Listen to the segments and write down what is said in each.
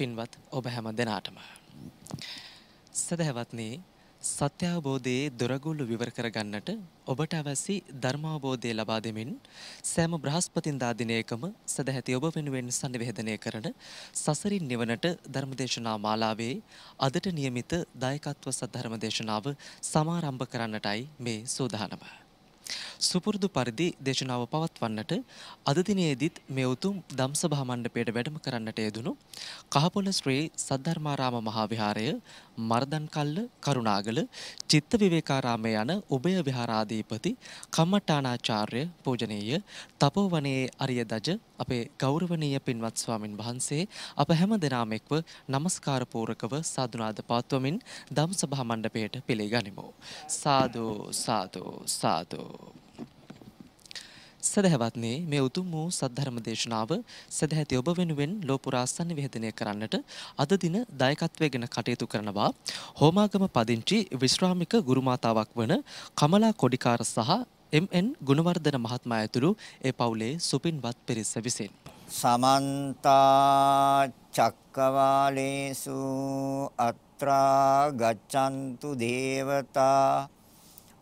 පින්වත් ඔබ හැම දෙනාටම. සදහැවත්නී සත්‍යාවබෝධයේ දොරගුල්ලු විවර කරගන්නට ඔබට අවැසි ධර්මාවබෝධය ලබා දෙමින් සෑම බ්‍රහස්පතින්දා දිනයකම සදැහැති ඔබ වෙනුවෙන් සනිවේදනය කරන සසරින් නිවනට ධර්මදේශනා මාලාවේ අදට નિયમિત දායකත්ව සද්ධර්ම දේශනාව සමාරම්භ කරන්නටයි මේ සූදානම. සුපුරුදු පරිදි දේශනාව පවත්වන්නට අද දිනේදීත් මේ උතුම් ධම්සභා මණ්ඩපයට වැඩම කරන්නට යෙදුණු කහපොළ ශ්‍රී සද්ධර්මාරාම මහා විහාරය, මර්දන්කල්ල, කරුණාගල, චිත්ත විවේකාරාම යන උභය විහාරාධිපති කම්මඨානාචාර්ය පූජනීය තපෝවනයේ අරිය දජ අපේ ගෞරවනීය පින්වත් ස්වාමින් වහන්සේ අප හැම දෙනාම එක්ව নমස්කාර පූරකව සාදුනාද පවත්වමින් ධම්සභා මණ්ඩපයට පිළිගනිමු. සාදු සාදු සාදු සදහැවත්නි මේ උතුම් වූ සද්ධර්ම දේශනාව සදැහැති ඔබ වෙනුවෙන් ලෝපුරා සන්නිවේදනය කරන්නට අද දින දායකත්වයෙන් කටයුතු කරනවා හෝමාගම පදිංචි විශ්‍රාමික ගුරුමාතාවක් වන කමලා කොඩිකාර සහ එම්.එන්. ගුණවර්ධන මහත්මයා ඇතුළු ඒ පවුලේ සුපින්වත් පිරිස විසින් සමන්ත චක්කවාලේසු අත්‍රා ගච්ඡන්තු දේවතා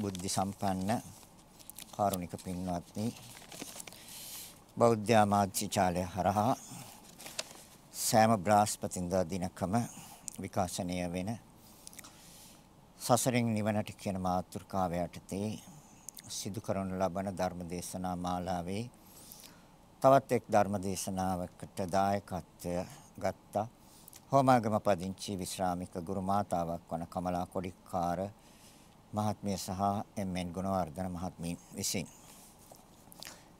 බුද්ධ සම්පන්න කාරුණික පින්වත්නි බෞද්ධ ආමාත්‍යාලය හරහා සෑම බ්‍රාස්පතින්දා දිනකම විකාශනය වෙන සසරින් නිවනට කියන මාතෘකාව යටතේ සිදු කරනු ලබන ධර්ම දේශනා මාලාවේ තවත් එක් ධර්ම දේශනාවකට දායකත්වය ගත්තා හෝමාගම පදිංචි විශ්‍රාමික ගුරු මාතාවක් වන කමලා කොඩික්කාර මහත්මිය සහ එම්.එන්. ගුණවර්ධන මහත්මිය විසින්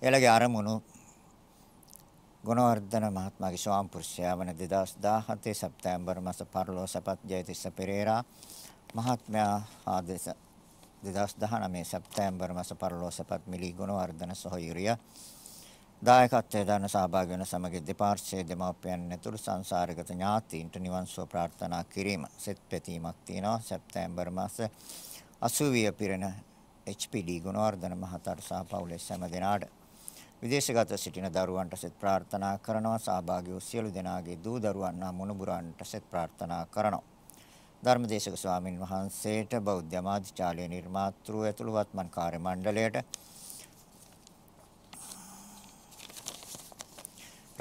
එලගේ ආරමුණු ගුණවර්ධන මහත්මයාගේ ස්වාම පුරුෂයා වන 2017 සැප්තැම්බර් මාස පරලෝසපත් ජයතිස්ස පෙරේරා මහත්මයා ආදේශ 2019 සැප්තැම්බර් මාස පරලෝසපත් මිලි ගුණවර්ධන සොහොයුරිය දායකත්වයෙන් දරන සහභාගී වන සමග දෙපාර්ශ්වයේ දෙමාපියන් ඇතුළු සංසාරගත ඥාතීන්ට නිවන් සුව ප්‍රාර්ථනා කිරීම සෙත් පැතීමක් තියෙනවා සැප්තැම්බර් මාස අසූවිය පිරෙන HPD ගුණවර්ධන මහතාට සහ පවුලේ සෑම දෙනාට විදේශගත සිටින දරුවන්ට සෙත් ප්‍රාර්ථනා කරනවා සහභාගී වූ සියලු දෙනාගේ දූ දරුවන් හා මුණුබුරන්ට සෙත් ප්‍රාර්ථනා කරනවා ධර්මදේශක ස්වාමින් වහන්සේට බෞද්ධ අමාත්‍යාලයේ නිර්මාතෘ ඇතුළු වත්මන් කාර්ය මණ්ඩලයට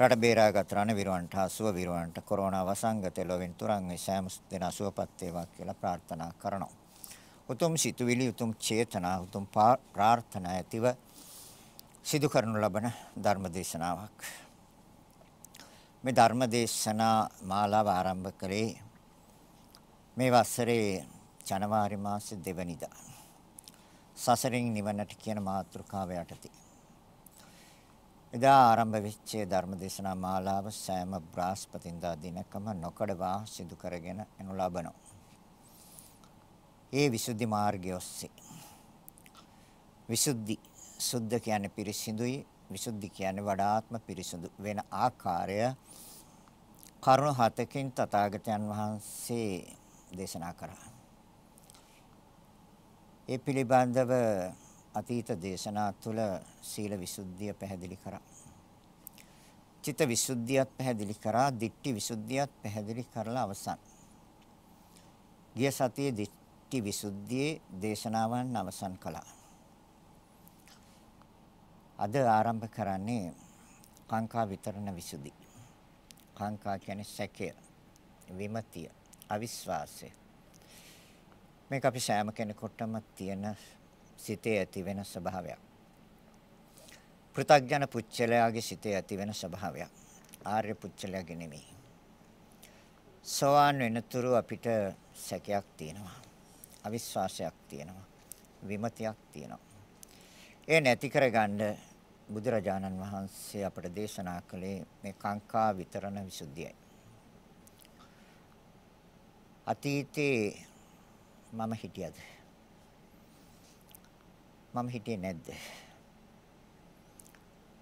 රට බේරාගත් රණවිරුවන්ට හා සුවවිරුවන්ට කොරෝනා වසංගතය ලොවින් තුරන් වී සෑම දෙනා සුවපත් වේවා කියලා ප්‍රාර්ථනා කරනවා උතුම් සිතුවිලි උතුම් චේතනා උතුම් ප්‍රාර්ථනා ඇතිව සිදු කරනු ලබන ධර්ම දේශනාවක් මේ ධර්ම දේශනා මාලාව ආරම්භ කරේ මේ වසරේ ජනවාරි මාසේ දෙවනිදා සසරින් නිවනට කියන මාතෘකාව යටතේ එදා ආරම්භ වෙච්ච ධර්ම දේශනා මාලාව සෑම බ්‍රාස්පතින්දා දිනකම නොකඩවා සිදු කරගෙන එනු ලබනවා ඒ විසුද්ධි මාර්ගය ඔස්සේ විසුද්ධි සුද්ධ කියන්නේ පිරිසිදුයි විසුද්ධි කියන්නේ වඩාත්ම පිරිසිදු වෙන ආකාරය කරුණ හතකින් තථාගතයන් වහන්සේ දේශනා කරා. ඒ පිළිබඳව අතීත දේශනා තුළ සීල විසුද්ධිය පැහැදිලි කරා. චිත්ත විසුද්ධියත් පැහැදිලි කරා, ditthi විසුද්ධියත් පැහැදිලි කරලා අවසන්. ගිය සතියේ දිට්ඨි විසුද්ධියේ දේශනාවන් අවසන් කළා. අද ආරම්භ කරන්නේ කාංකා විතරණ විසුද්ධි. කාංකා කියන්නේ සැකය, විමතිය, අවිශ්වාසය. මේක අපි සෑම කෙනෙකුටම තියෙන සිතේ ඇති වෙන ස්වභාවයක්. පෘථග්ජන පුච්චලයාගේ සිතේ ඇති වෙන ස්වභාවයක්. ආර්ය පුච්චලයාගේ නෙමෙයි. සෝවාන් වෙනතුරු අපිට සැකයක් තියෙනවා. අවිශ්වාසයක් තියෙනවා. විමතියක් තියෙනවා. ඒ නැති කරගන්න බුදුරජාණන් වහන්සේ අපට දේශනා කළේ මේ කාංකා විතරණ විසුද්ධියයි. අතීතේ මම හිටියද? මම හිටියේ නැද්ද?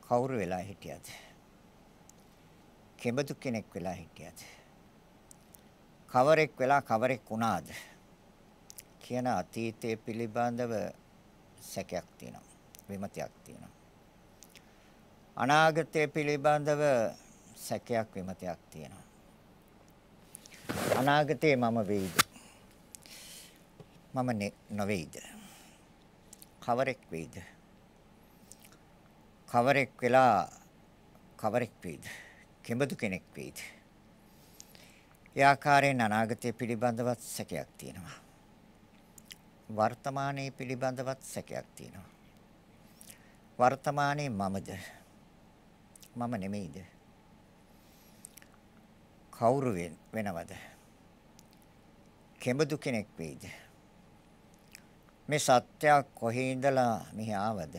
කවුරු වෙලා හිටියද? කෙබඳු කෙනෙක් වෙලා හිටියද? කවරෙක් වෙලා කවරෙක් වුණාද? කියන අතීතය පිළිබඳව සැකයක් තියෙනවා. විමතියක් තියෙනවා. අනාගතය පිළිබඳව සැකයක් විමතියක් තියෙනවා. අනාගතේ මම වෙයිද? මම නොවේයිද? කවරෙක් වෙයිද? කවරෙක් වෙලා කවරෙක් වෙයිද? කෙඹදු කෙනෙක් වෙයිද? ඒ ආකාරයෙන් අනාගතය පිළිබඳවත් සැකයක් තියෙනවා. වර්තමානයේ පිළිබඳවත් සැකයක් තියෙනවා. වර්තමානයේ මමද? මම නෙමෙයිද? කවුරු වෙනවද? කෙඹදු කෙනෙක් වෙයිද? මේ සත්‍ය කොහේ ඉඳලා මෙහි ආවද?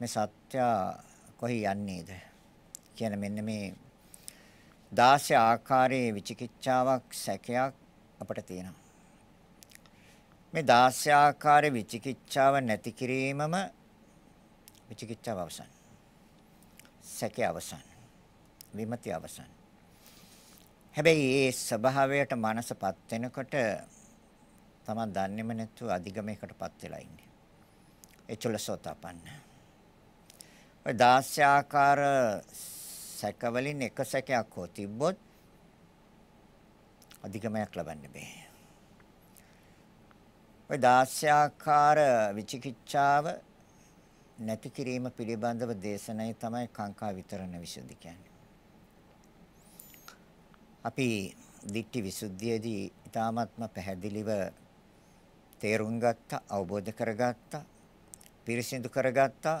මේ සත්‍ය කොහි යන්නේද? කියන මෙන්න මේ 16 ආකාරයේ විචිකිච්ඡාවක් සැකයක් අපිට තියෙනවා. මේ දාස්‍යාකාර විචිකිච්ඡාව නැති කිරීමම විචිකිච්ඡාව අවසන්. සැකේ අවසන්. විමති අවසන්. හැබැයි ඒ ස්වභාවයට මනසපත් වෙනකොට තමයි දන්නේම නැතුව අධිගමයකටපත් වෙලා ඉන්නේ. එචලසෝතපන්න. ඔය දාස්‍යාකාර සැකවලින් එක සැකයක් හෝ තිබ්බොත් අධිගමයක් ලබන්න බෑ. ওই දාස්‍යාකාර විචිකිච්ඡාව නැති කිරීම පිළිබඳව දේශනයි තමයි කාංකා විතරණ විසුද්ධි කියන්නේ. අපි දිට්ඨි විසුද්ධියේදී ඊ타මාත්ම පැහැදිලිව තේරුම් ගත්තා, අවබෝධ කරගත්තා, පිරිසිදු කරගත්තා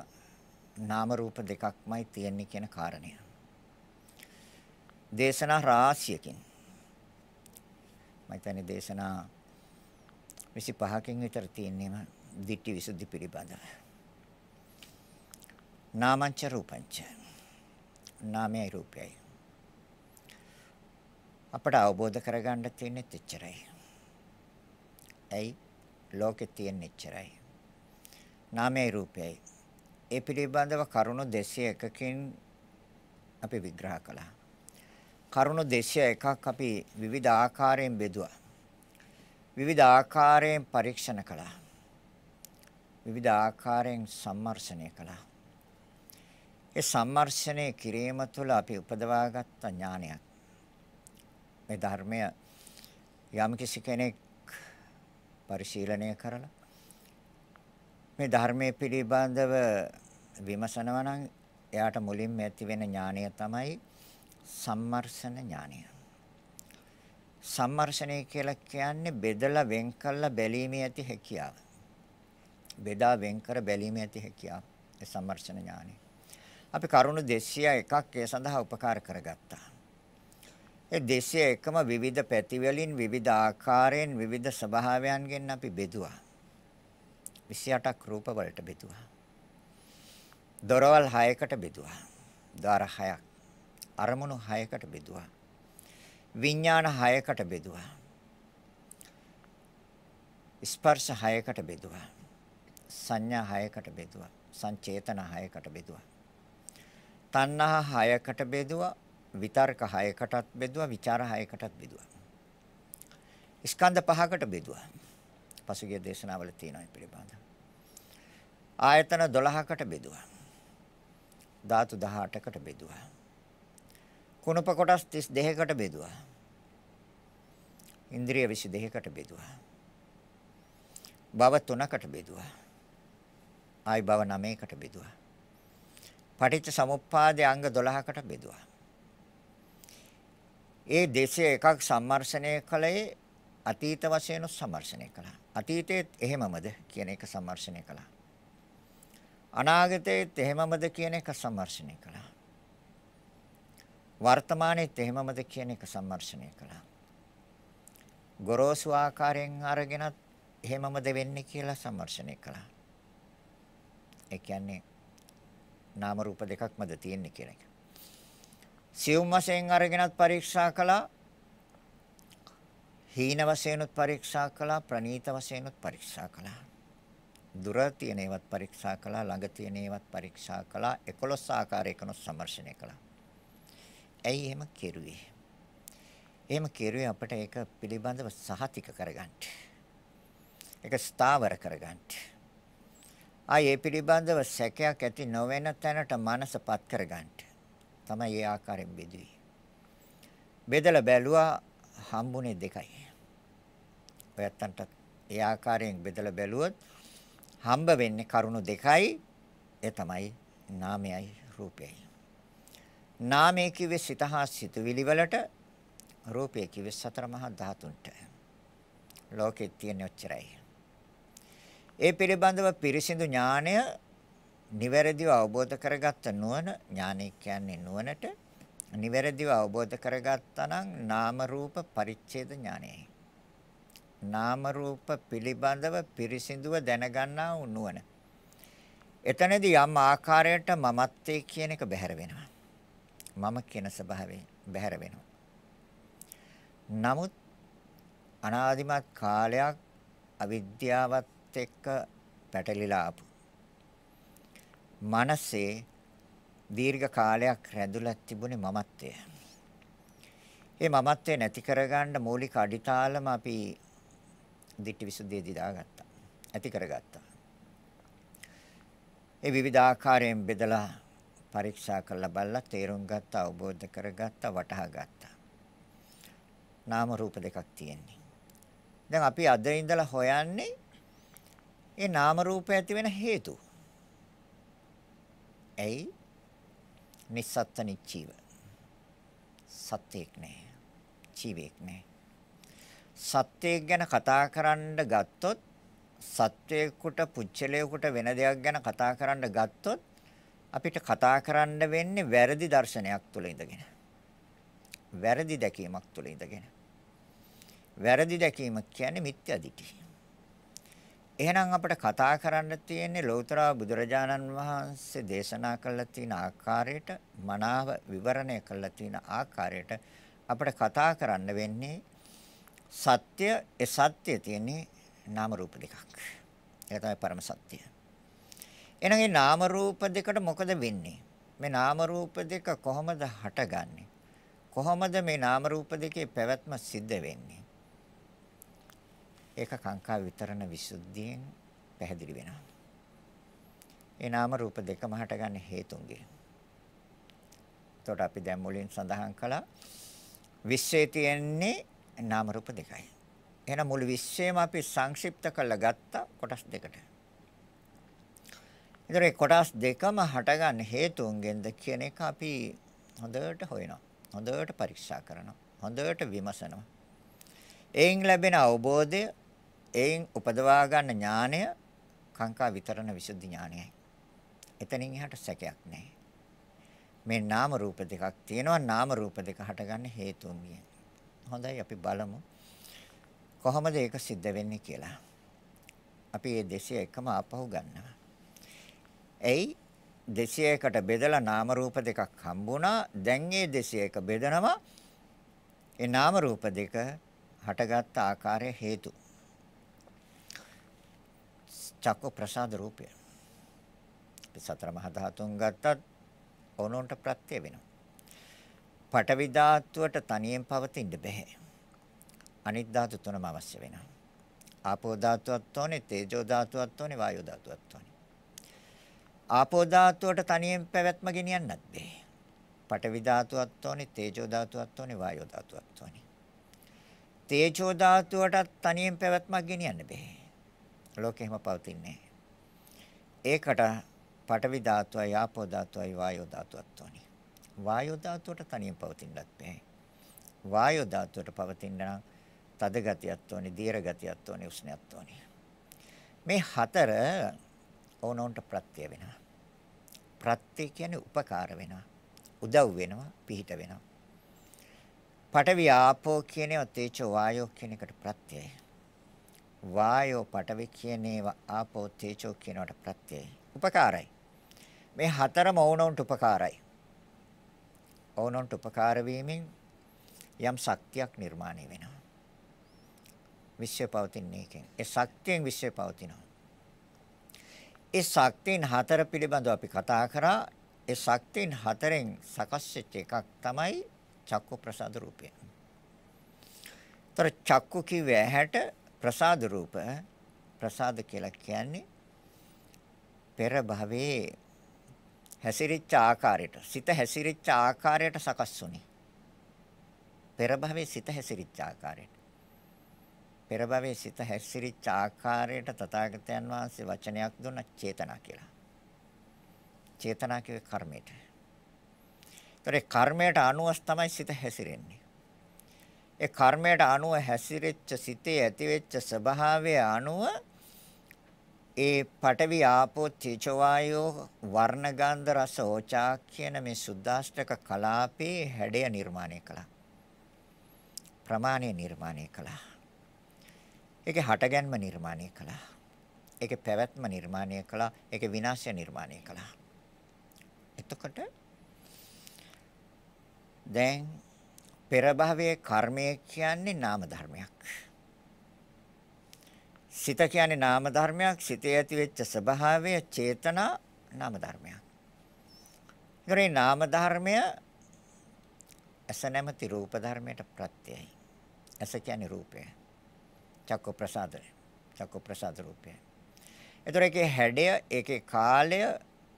නාම රූප දෙකක්මයි තියෙන්නේ කියන කාරණය. දේශනා රාශියකින් මම දේශනා 25කින් විතර තියෙනේම දිට්ඨි විසුද්ධි පිළිබඳව. නාමංච රූපංච. නාමයයි රූපයයි. අපට අවබෝධ කරගන්න තියෙන්නේ එච්චරයි. ඇයි ලෝකේ තියෙන එච්චරයි. නාමයයි රූපයයි. ඒ පිළිබඳව කරුණු 201කින් අපි විග්‍රහ කළා. කරුණු 201ක් අපි විවිධ ආකාරයෙන් බෙදුවා. විවිධ ආකාරයෙන් පරීක්ෂණ කළා. විවිධ ආකාරයෙන් සම්මර්ෂණය කළා. ඒ සම්මර්ෂණය කිරීම තුළ අපි උපදවාගත් ඥානයක්. මේ ධර්මය යම් කිසි කෙනෙක් පරිශීලනය කරලා මේ ධර්මයේ පිළිබඳව විමසනවා නම් එයාට මුලින්ම ඇති වෙන ඥානය තමයි සම්මර්ෂණ ඥානය. සම්මර්ෂණය කියලා කියන්නේ බෙදලා වෙන් කරලා බැලීමේ ඇති හැකියාව. බෙදා වෙන් කර බැලීමේ ඇති හැකියාව. ඒ සම්මර්ෂණ ඥානය. අපි කරුණු 201ක් ඒ සඳහා උපකාර කරගත්තා. ඒ 201ම විවිධ පැති වලින් විවිධ ආකාරයෙන් විවිධ ස්වභාවයන්ගෙන් අපි බෙදුවා. 28ක් රූප වලට බෙදුවා. දොරවල් 6කට බෙදුවා. ద్వාර 6ක්. අරමුණු 6කට බෙදුවා. විඥාන 6කට බෙදුවා. ස්පර්ශ 6කට බෙදුවා. සංඥා 6කට බෙදුවා. සංචේතන 6කට බෙදුවා. තණ්හා 6කට බෙදුවා. විතර්ක 6කටත් බෙදුවා. විචාර 6කටත් බෙදුවා. ස්කන්ධ 5කට බෙදුවා. පසුගිය දේශනාවල තියෙනවා මේ පිළිබඳව. ආයතන 12කට බෙදුවා. ධාතු 18කට බෙදුවා. කුණප කොටස් 32කට බෙදුවා. ඉන්ද්‍රිය 22කට බෙදුවා. භව 3කට බෙදුවා. ආයි භව 9කට බෙදුවා. පටිච්ච සමුප්පාදයේ අංග 12කට බෙදුවා. ඒ දේශය එකක් සම්මර්ෂණය කළේ අතීත වශයෙන් සම්මර්ෂණය කළා. අතීතයේත් එහෙමමද කියන එක සම්මර්ෂණය කළා. අනාගතයේත් එහෙමමද කියන එක සම්මර්ෂණය කළා. වර්තමානයේත් එහෙමමද කියන එක සම්මර්ෂණය කළා. ගොරෝසු ආකාරයෙන් අරගෙනත් එහෙමමද වෙන්නේ කියලා සම්මර්ෂණය කළා. ඒ කියන්නේ නාම රූප දෙකක්මද තියෙන්නේ කියන එක. සියුම් වශයෙන් අරගෙනත් පරීක්ෂා කළා. හීන වශයෙන්ුත් පරීක්ෂා කළා, ප්‍රනීත වශයෙන්ුත් පරීක්ෂා කළා. දුර තියෙන ඒවත් පරීක්ෂා කළා, ළඟ තියෙන ඒවත් පරීක්ෂා කළා. 11 ආකාරයකනොත් සම්මර්ෂණය කළා. ඇයි එහෙම කෙරුවේ? එහෙම කෙරුවේ අපිට ඒක පිළිබඳව සහතික කරගන්න. ඒක ස්ථාවර කරගන්න. ආයේ පිළිබඳව සැකයක් ඇති නොවන තැනට මනසපත් කරගන්න. තමයි ඒ ආකාරයෙන් බෙදුවේ. බෙදලා බැලුවා හම්බුනේ දෙකයි. ඔයත්තන්ට ඒ ආකාරයෙන් බෙදලා බැලුවොත් හම්බ වෙන්නේ කරුණු දෙකයි. ඒ තමයි නාමයයි රූපයයි. නාමය කිව්වේ සිත හා සිතුවිලි වලට රූපය කිව්වේ සතර මහා ධාතුන්ට ලෝකෙත් තියෙන ඔච්චරයි ඒ පිළිබඳව පිරිසිදු ඥානය නිවැරදිව අවබෝධ කරගත්ත නුවණ ඥානය කියන්නේ නුවණට නිවැරදිව අවබෝධ කරගත්තා නම් නාම රූප පරිච්ඡේද ඥානයයි නාම රූප පිළිබඳව පිරිසිදුව දැනගන්නා වූ නුවණ එතනදී යම් ආකාරයකට මමත්වේ කියන එක බැහැර වෙනවා මම කියන ස්වභාවයෙන් බැහැර වෙනවා. නමුත් අනාදිමත් කාලයක් අවිද්‍යාවත් එක්ක පැටලිලා ආපු. මනසේ දීර්ඝ කාලයක් රැඳුලා තිබුණේ මමත්වය. ඒ මමත්වය නැති කරගන්න මූලික අඩිතාලම අපි දිට්ඨි විසුද්ධිය දිදාගත්තා. ඇති කරගත්තා. ඒ විවිධ ආකාරයෙන් බෙදලා පරීක්ෂා කරලා බලලා තේරුම් ගත්තා අවබෝධ කරගත්තා වටහා ගත්තා. නාම රූප දෙකක් තියෙන්නේ. දැන් අපි අද ඉඳලා හොයන්නේ ඒ නාම රූප ඇති වෙන හේතු. ඇයි? නිස්සත්ත නිච්චීව. සත්‍යයක් නැහැ. ජීවයක් නැහැ. සත්‍යයක් ගැන කතා කරන්න ගත්තොත් සත්‍යයකට පුච්චලයකට වෙන දෙයක් ගැන කතා කරන්න ගත්තොත් අපිට කතා කරන්න වෙන්නේ වැරදි දර්ශනයක් තුළ ඉඳගෙන. වැරදි දැකීමක් තුළ ඉඳගෙන. වැරදි දැකීම කියන්නේ මිත්‍යා දිටි. එහෙනම් අපිට කතා කරන්න තියෙන්නේ ලෞතර බුදුරජාණන් වහන්සේ දේශනා කළ තියෙන ආකාරයට මනාව විවරණය කළ තියෙන ආකාරයට අපිට කතා කරන්න වෙන්නේ සත්‍ය ඒ සත්‍ය තියෙන්නේ නාම රූප දෙකක්. ඒ තමයි පරම සත්‍යය. එහෙනම් මේ නාම රූප දෙකට මොකද වෙන්නේ? මේ නාම රූප දෙක කොහොමද හටගන්නේ? කොහොමද මේ නාම රූප දෙකේ පැවැත්ම සිද්ධ වෙන්නේ? ඒක කාංකා විතරණ විසුද්ධියෙන් පැහැදිලි වෙනවා. ඒ නාම රූප දෙකම හටගන්න හේතුන්ගේ. එතකොට අපි දැන් මුලින් සඳහන් කළා විශ්වයේ තියෙන්නේ නාම රූප දෙකයි. එහෙනම් මුළු විශ්වයම අපි සංක්ෂිප්ත කරලා ගත්තා කොටස් දෙකට. ඒතර ඒ කොටස් දෙකම හටගන්න හේතුන්ගෙන්ද කියන එක අපි හොඳට හොයනවා. හොඳට පරීක්ෂා කරනවා. හොඳට විමසනවා. එයින් ලැබෙන අවබෝධය, එයින් උපදවා ගන්න ඥානය කාංකා විතරණ විසුද්ධි ඥානයයි. එතනින් එහාට සැකයක් නැහැ. මේ නාම රූප දෙකක් තියෙනවා. නාම රූප දෙක හටගන්න හේතුන්ගෙන්. හොඳයි අපි බලමු. කොහොමද ඒක සිද්ධ වෙන්නේ කියලා. අපි මේ 201ම ආපහු ගන්නවා. ඇයි 201කට බෙදලා නාම රූප දෙකක් හම්බුණා. දැන් ඒ 201 බෙදනවා. ඒ නාම රූප දෙක හටගත් ආකාරය හේතු. චක්ක ප්‍රසාද රූපය. අපි සතර මහා ධාතුන් ගත්තත් ඕනොන්ට ප්‍රත්‍ය වෙනවා. පටවි ධාතුවට තනියෙන් පවතින්න බෑ. අනිත් ධාතු තුනම අවශ්‍ය වෙනවා. ආපෝ ධාතුවක් තෝනේ, තේජෝ ධාතුවක් තෝනේ, වායෝ ධාතුවක් තෝනේ. ආපෝ ධාතුවට තනියෙන් පැවැත්ම ගෙනියන්නත් බෑ. පඨවි ධාතුවත් ඕනේ, තේජෝ ධාතුවත් ඕනේ, වායෝ ධාතුවත් ඕනේ. තේජෝ ධාතුවටත් තනියෙන් පැවැත්මක් ගෙනියන්න බෑ. ලෝකෙ එහෙම පවතින්නේ ඒකට පඨවි ධාතුවයි, ආපෝ ධාතුවයි, වායෝ ධාතුවත් ඕනේ. වායෝ ධාතුවට තනියෙන් පවතින්නත් බෑ. වායෝ ධාතුවට පවතින්න නම් තද ගතියක් ඕනේ, දීර්ඝ ගතියක් ඕනේ, උෂ්ණයක් ඕනේ. මේ හතර ඕනෝන්ට ප්‍රත්‍ය වෙනවා. ප්‍රත්‍ය කියන්නේ උපකාර වෙනවා. උදව් වෙනවා, පිහිට වෙනවා. පඨවි ආපෝ කියන ඒවා තේජෝ වායෝ කියන එකට ප්‍රත්‍යයයි. වායෝ පඨවි කියන ඒවා ආපෝ තේජෝ කියනවට ප්‍රත්‍යයයි. උපකාරයි. මේ හතරම ඕනෝන්ට උපකාරයි. ඕනොන්ට උපකාර වීමෙන් යම් ශක්තියක් නිර්මාණය වෙනවා. විශ්වය පවතින්නේ ඒකෙන්. ඒ ශක්තියෙන් විශ්වය පවතිනවා. ඒ ශක්තියන් හතර පිළිබඳව අපි කතා කරා. ඒ ශක්තියන් හතරෙන් සකස් වෙච්ච එකක් තමයි චක්කු ප්‍රසාද රූපය. ତර චක්කු කිව්වේ ඇහැට ප්‍රසාද රූප ප්‍රසාද කියලා කියන්නේ පෙර භවයේ හැසිරිච්ච ආකාරයට සිත හැසිරිච්ච ආකාරයට සකස් වුනේ. පෙර භවයේ සිත හැසිරිච්ච ආකාරයට. පෙර භවයේ සිත හැසිරිච්ච ආකාරයට තථාගතයන් වහන්සේ වචනයක් දුන්න චේතනා කියලා. චේතනා කියේ කර්මයට. ඒතර කර්මයට අනුව තමයි සිත හැසිරෙන්නේ. ඒ කර්මයට අනුව හැසිරෙච්ච සිතේ ඇතිවෙච්ච ස්වභාවය අනුව ඒ පඨවි ආපෝ තේජෝ වායෝ වර්ණ ගන්ධ රස ඕචා කියන මේ සුද්දාෂ්ටක කලාපේ හැඩය නිර්මාණය කළා. ප්‍රමාණය නිර්මාණය කළා. ඒකේ හටගැන්ම නිර්මාණය කළා. ඒකේ පැවැත්ම නිර්මාණය කළා. ඒකේ විනාශය නිර්මාණය කළා. එතකොට දැන් පෙර භවයේ කර්මය කියන්නේ නාම ධර්මයක්. සිත කියන්නේ නාම ධර්මයක්. සිතේ ඇති වෙච්ච ස්වභාවය චේතනා නාම ධර්මයක්. ඒකේ නාම ධර්මය ඇස නැමැති රූප ධර්මයට ප්‍රත්‍යයයි. ඇස කියන්නේ රූපය. චක්ක ප්‍රසාදය. චක්ක ප්‍රසාද රූපය. ඒතර ඒකේ හැඩය, ඒකේ කාලය,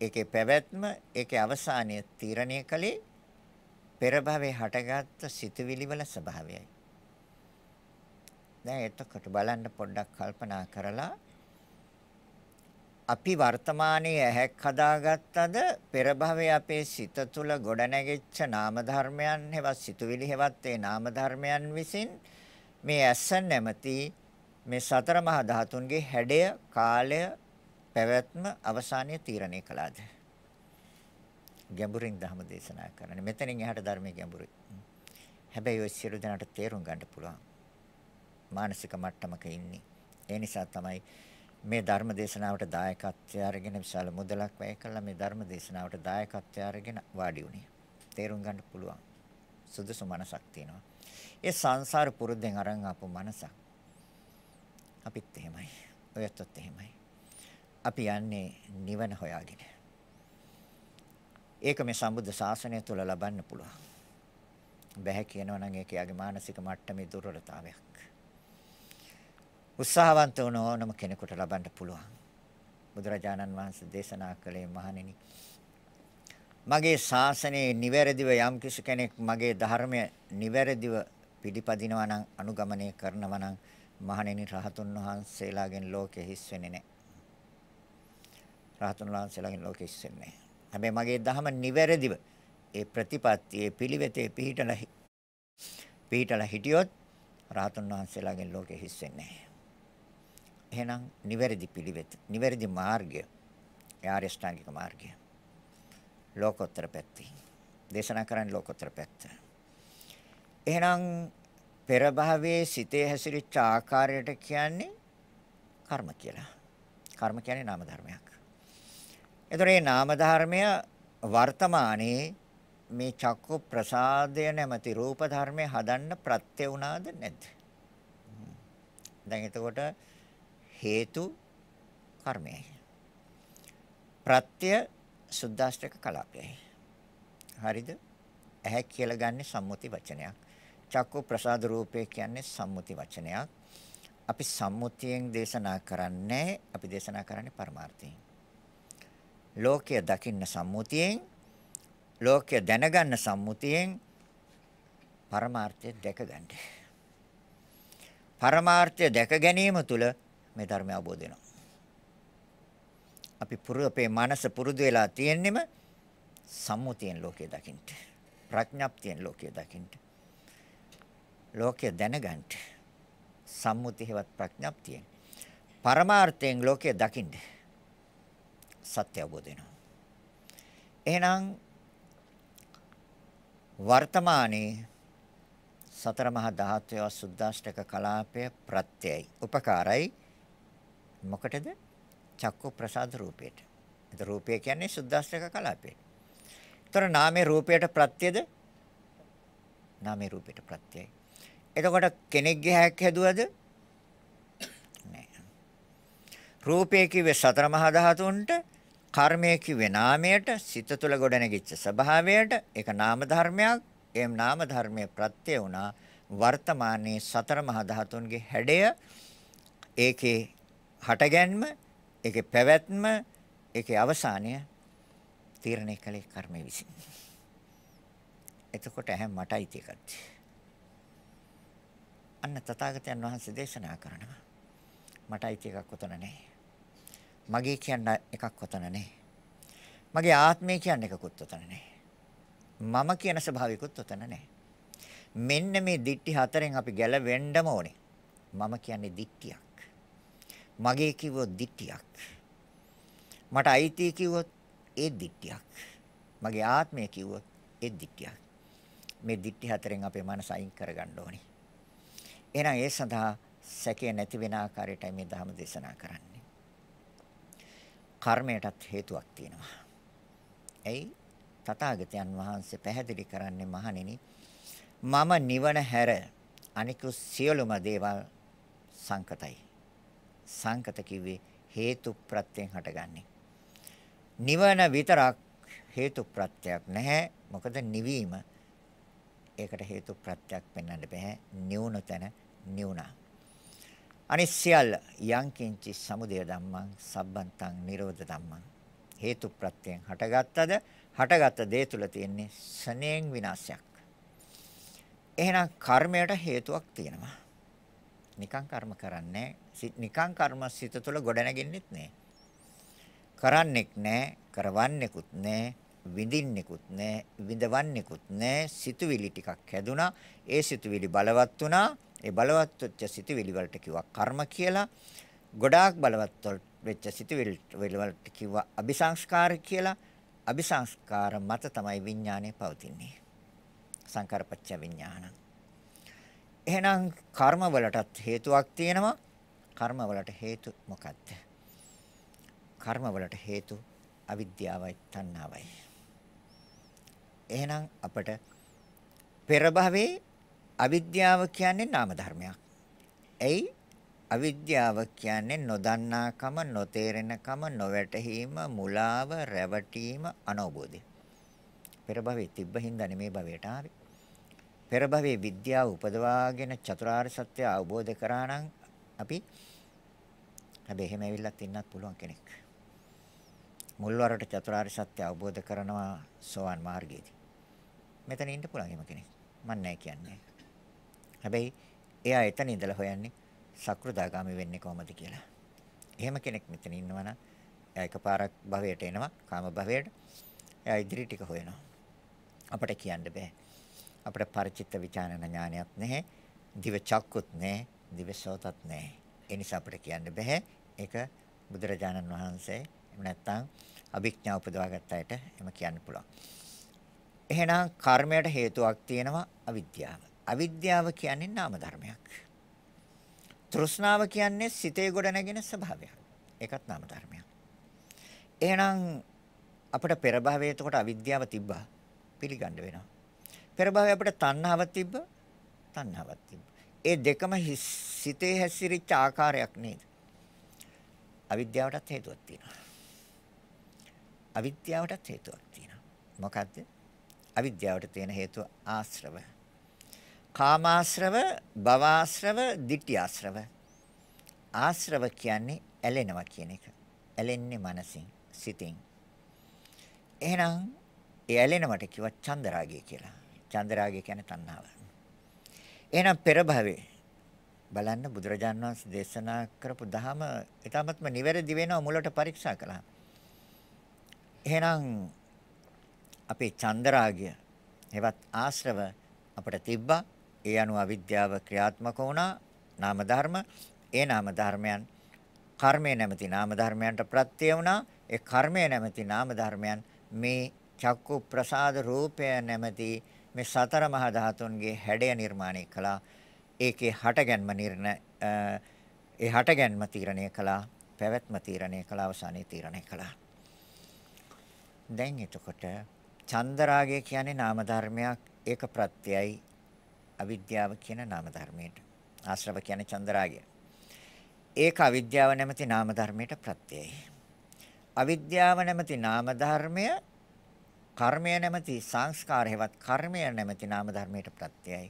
ඒකේ පැවැත්ම, ඒකේ අවසානය තීරණය කළේ පෙර භවයේ හටගත් සිතුවිලි වල ස්වභාවයයි. දැන් එතකොට බලන්න පොඩ්ඩක් කල්පනා කරලා අපි වර්තමානයේ ඇහැක් හදාගත්තද පෙර භවයේ අපේ සිත තුළ ගොඩනැගෙච්ච නාම ධර්මයන් හෙවත් සිතුවිලි හෙවත් ඒ නාම ධර්මයන් විසින් මේ ඇස නැමැති මේ සතර මහා ධාතුන්ගේ හැඩය, කාලය, පැවැත්ම අවසානයේ තීරණය කළාද? ගැඹුරින් ධර්ම දේශනා කරන්නේ. මෙතනින් එහාට ධර්මයේ ගැඹුරයි. හැබැයි ඔය සියලු දෙනාට තේරුම් ගන්න පුළුවන්. මානසික මට්ටමක ඉන්නේ. ඒ නිසා තමයි මේ ධර්ම දේශනාවට දායකත්වය අරගෙන විශාල මුදලක් වැය කළා මේ ධර්ම දේශනාවට දායකත්වය අරගෙන වාඩි වුණේ. තේරුම් ගන්න පුළුවන්. සුදුසු මනසක් තියෙනවා. ඒ සංසාර පුරුද්දෙන් අරන් ආපු මනසක්. අපිත් එහෙමයි. ඔයත්ත් එහෙමයි. අපි යන්නේ නිවන හොයාගෙන. ඒක මේ සම්බුද්ධ ශාසනය තුල ලබන්න පුළුවන්. බැහැ කියනවා නම් ඒක යාගේ මානසික මට්ටමේ දුර්වලතාවයක්. උත්සාහවන්ත වුණ ඕනම කෙනෙකුට ලබන්න පුළුවන්. බුදුරජාණන් වහන්සේ දේශනා කළේ මහණෙනි මගේ ශාසනයේ නිවැරදිව යම් කෙනෙක් මගේ ධර්මය නිවැරදිව පිළිපදිනවා නම් අනුගමනය කරනවා නම් මහණෙනි රහතුන් වහන්සේලාගෙන් ලෝකෙ හිස් වෙන්නේ නැහැ. රහතුන් වහන්සේලාගෙන් ලෝකෙ හිස් වෙන්නේ නැහැ. හැබැයි මගේ දහම නිවැරදිව ඒ ප්‍රතිපත්තියේ පිළිවෙතේ පිහිටලා පිහිටලා හිටියොත් රහතුන් වහන්සේලාගෙන් ලෝකෙ හිස් වෙන්නේ නැහැ. එහෙනම් නිවැරදි පිළිවෙත, නිවැරදි මාර්ගය, ආරියෂ්ඨාංගික මාර්ගය. ලෝකෝත්තර පැත්ත. දේශනා කරන්නේ ලෝකෝත්තර පැත්ත. එහෙනම් පෙර භවයේ සිතේ හැසිරිච්ච ආකාරයට කියන්නේ කර්ම කියලා. කර්ම කියන්නේ නාම ධර්මයක්. ඒතර මේ නාම ධර්මය වර්තමානයේ මේ චක්කු ප්‍රසාදය නැමැති රූප ධර්මය හදන්න ප්‍රත්‍ය වුණාද නැද්ද? දැන් එතකොට හේතු කර්මයයි. ප්‍රත්‍ය සුද්දාස්ත්‍රක කලාපයයි. හරිද? ඇහැ කියලා ගන්න සම්මුති වචනයක්. චක්කු ප්‍රසාද රූපය කියන්නේ සම්මුති වචනයක්. අපි සම්මුතියෙන් දේශනා කරන්නේ අපි දේශනා කරන්නේ පරමාර්ථයෙන්. ලෝකය දකින්න සම්මුතියෙන් ලෝකය දැනගන්න සම්මුතියෙන් පරමාර්ථය දැක ගන්න. පරමාර්ථය දැක ගැනීම තුළ මේ ධර්මය අවබෝධ වෙනවා. අපි පුරු අපේ මනස පුරුදු වෙලා තියෙන්නෙම සම්මුතියෙන් ලෝකය දකින්න. ප්‍රඥප්තියෙන් ලෝකය දකින්න. ලෝකය දැනගන්න. සම්මුති හේවත් ප්‍රඥප්තියෙන්. පරමාර්ථයෙන් ලෝකය දකින්න. සත්‍ය අවබෝධ වෙනවා. එහෙනම් වර්තමානයේ සතර මහා ධාත්වය සුද්දාෂ්ටක කලාපය ප්‍රත්‍යයයි උපකාරයි මොකටද චක්කු ප්‍රසාද රූපයට. ඒත රූපය කියන්නේ සුද්දාෂ්ටක කලාපය. ඒතර නාමයේ රූපයට ප්‍රත්‍යද නාමයේ රූපයට ප්‍රත්‍යයයි. එතකොට කෙනෙක්ගේ හැක් හැදුවද? නෑ. රූපය කිව්වේ සතර මහා ධාතුන්ට, කර්මය කිව්වේ නාමයට, සිත තුළ ගොඩනැගිච්ච ස්වභාවයට, ඒක නාම ධර්මයක්. එම් නාම ධර්මයේ ප්‍රත්‍ය වුණා වර්තමානයේ සතර මහා ධාතුන්ගේ හැඩය ඒකේ හටගැන්ම, ඒකේ පැවැත්ම, ඒකේ අවසානය තීරණය කළේ කර්මය විසින්. එතකොට ඇහැ මටයි තියෙන්නේ. අන්න තථාගතයන් වහන්සේ දේශනා කරනවා. මට අයිති එකක් උතන නැහැ. මගේ කියන්න එකක් උතන නැහැ. මගේ ආත්මය කියන්න එකකුත් උතන නැහැ. මම කියන ස්වභාවිකුත් උතන නැහැ. මෙන්න මේ දික්ටි හතරෙන් අපි ගැලවෙන්නම ඕනේ. මම කියන්නේ දික්ටියක්. මගේ කිව්වොත් දික්ටියක්. මට අයිති කිව්වොත් ඒ දික්ටියක්. මගේ ආත්මය කිව්වොත් ඒ දික්ටියක්. මේ දික්ටි හතරෙන් අපේ මනස අයින් කරගන්න ඕනේ. එහෙනම් ඒ සඳහා සැකේ නැති වෙන ආකාරයටයි මේ ධර්ම දේශනා කරන්නේ. කර්මයටත් හේතුවක් තියෙනවා. එයි තථාගතයන් වහන්සේ පැහැදිලි කරන්නේ මහණෙනි මම නිවන හැර අනික සියලුම දේවල් සංකතයි. සංකත කිව්වේ හේතු ප්‍රත්‍යයෙන් හටගන්නේ. නිවන විතරක් හේතු ප්‍රත්‍යක් නැහැ. මොකද නිවීම ඒකට හේතු ප්‍රත්‍යක් පෙන්වන්න බෑ නියුණතන නියුණා අනිත් සියල්ල යංකින්චි සමුදය ධම්මං සබ්බන්තං නිරෝධ ධම්මං හේතු ප්‍රත්‍යයෙන් හටගත්තද හටගත් දේ තුල තියෙන්නේ සනේන් විනාශයක් එහෙනම් කර්මයට හේතුවක් තියෙනවා නිකං කර්ම කරන්නේ නිකං කර්ම සිත තුළ ගොඩනගින්නෙත් නෑ කරන්නෙක් නෑ කරවන්නෙකුත් නෑ විඳින්නෙකුත් නැහැ, විඳවන්නෙකුත් නැහැ. සිතුවිලි ටිකක් හැදුනා. ඒ සිතුවිලි බලවත් වුණා. ඒ බලවත් වෙච්ච සිතුවිලි වලට කිව්වා කර්ම කියලා. ගොඩාක් බලවත් වෙච්ච සිතුවිලි වලට කිව්වා අபிසංස්කාර කියලා. අபிසංස්කාර මත තමයි විඥානය පවතින්නේ. සංකාරපච්ච විඥානං. එහෙනම් කර්ම වලටත් හේතුවක් තියෙනවා. කර්ම වලට හේතු මොකක්ද? කර්ම වලට හේතු අවිද්‍යාවයි තණ්හාවයි. එහෙනම් අපට පෙර භවයේ අවිද්‍යාව කියන්නේ නාම ධර්මයක්. එයි අවිද්‍යාව කියන්නේ නොදන්නාකම, නොතේරෙනකම, නොවැටහීම, මුලාව, රැවටීම, අනෝබෝධය. පෙර භවයේ තිබ්බ හින්දා නෙමේ භවයට ආවේ. පෙර භවයේ විද්‍යාව උපදවාගෙන චතුරාර්ය සත්‍ය අවබෝධ කරා නම් අපි හැබැයි එහෙම ඇවිල්ලත් ඉන්නත් පුළුවන් කෙනෙක්. මුල් වරට චතුරාර්ය සත්‍ය අවබෝධ කරනවා සෝවන් මාර්ගයේදී. මෙතන ඉන්න පුළුවන් එහෙම කෙනෙක්. මන් නෑ කියන්නේ. හැබැයි එයා එතන ඉඳලා හොයන්නේ සක්‍රදාගාමි වෙන්නේ කොහොමද කියලා. එහෙම කෙනෙක් මෙතන ඉන්නවා නම් එකපාරක් භවයට එනවා කාම භවයට. එයා ඉදිරි ටික හොයනවා. අපට කියන්න බෑ. අපට ಪರಿචිත්ත විචානන ඥානයක් නැහැ. දිව චක්කුත් නැහැ. දිව සෝතත් නැහැ. ඒ නිසා අපට කියන්න බෑ. ඒක බුදුරජාණන් වහන්සේ එහෙම නැත්නම් අභිඥා උපදවාගත්ත අයට එහෙම කියන්න පුළුවන්. එහෙනම් කර්මයට හේතුවක් තියෙනවා අවිද්‍යාව. අවිද්‍යාව කියන්නේ නාම ධර්මයක්. තෘෂ්ණාව කියන්නේ සිතේ ගොඩ නැගෙන ස්වභාවයක්. ඒකත් නාම ධර්මයක්. එහෙනම් අපිට පෙර භවයේ එතකොට අවිද්‍යාව තිබ්බා. පිළිගන්න වෙනවා. පෙර භවයේ අපිට තණ්හාව තිබ්බ තණ්හාවක් තිබ්බා. ඒ දෙකම සිතේ හැසිරිච්ච ආකාරයක් නේද? අවිද්‍යාවටත් හේතුවක් තියෙනවා. අවිද්‍යාවටත් හේතුවක් තියෙනවා. මොකද්ද? අවිද්‍යාවට තියෙන හේතුව ආශ්‍රව. කාමාශ්‍රව, භවආශ්‍රව, ditthිආශ්‍රව. ආශ්‍රව කියන්නේ ඇලෙනවා කියන එක. ඇලෙන්නේ මනසින්, සිතින්. එහෙනම් ඒ ඇලෙනවට කිව්ව චන්දරාගය කියලා. චන්දරාගය කියන්නේ තණ්හාව. එහෙනම් පෙර භවයේ බලන්න බුදුරජාණන් වහන්සේ දේශනා කරපු ධහම ඊටාත්ම නිවැරදි වෙනව මුලට පරීක්ෂා කළා. එහෙනම් අපේ චන්දරාගය හෙවත් ආශ්‍රව අපිට තිබ්බා. ඒ අනුව අවිද්‍යාව ක්‍රියාත්මක වුණා. නාම ධර්ම, ඒ නාම ධර්මයන් කර්මය නැමැති නාම ධර්මයන්ට ප්‍රත්‍ය වුණා. ඒ කර්මය නැමැති නාම ධර්මයන් මේ චක්කු ප්‍රසාද රූපය නැමැති මේ සතර මහා ධාතුන්ගේ හැඩය නිර්මාණය කළා. ඒකේ හටගැන්ම නිර්ණ ඒ හටගැන්ම තීරණය කළා. පැවැත්ම තීරණය කළා. අවසානයේ තීරණය කළා. දැන් එතකොට චන්දරාගය කියන්නේ නාම ධර්මයක්. ඒක ප්‍රත්‍යයයි අවිද්‍යාව කියන නාම ධර්මයට. ආශ්‍රව කියන්නේ චන්දරාගය. ඒක අවිද්‍යාව නැමැති නාම ධර්මයට ප්‍රත්‍යයයි. අවිද්‍යාව නැමැති නාම ධර්මය කර්මය නැමැති සංස්කාර හේවත් කර්මය නැමැති නාම ධර්මයට ප්‍රත්‍යයයි.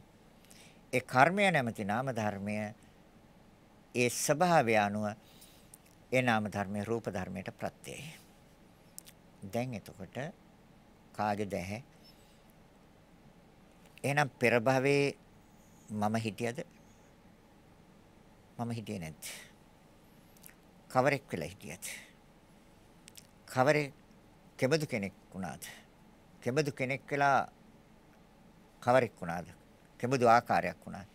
ඒ කර්මය නැමැති නාම ධර්මය ඒ ස්වභාවය අනුව ඒ නාම ධර්මයේ රූප ධර්මයට ප්‍රත්‍යයයි. දැන් එතකොට කාගේද ඇහැ? එහෙනම් පෙර භවයේ මම හිටියද? මම හිටියේ නැද්ද? කවරෙක් වෙලා හිටියද? කවරේ කෙබඳු කෙනෙක් වුණාද? කෙබඳු කෙනෙක් වෙලා කවරෙක් වුණාද? කෙබඳු ආකාරයක් වුණාද?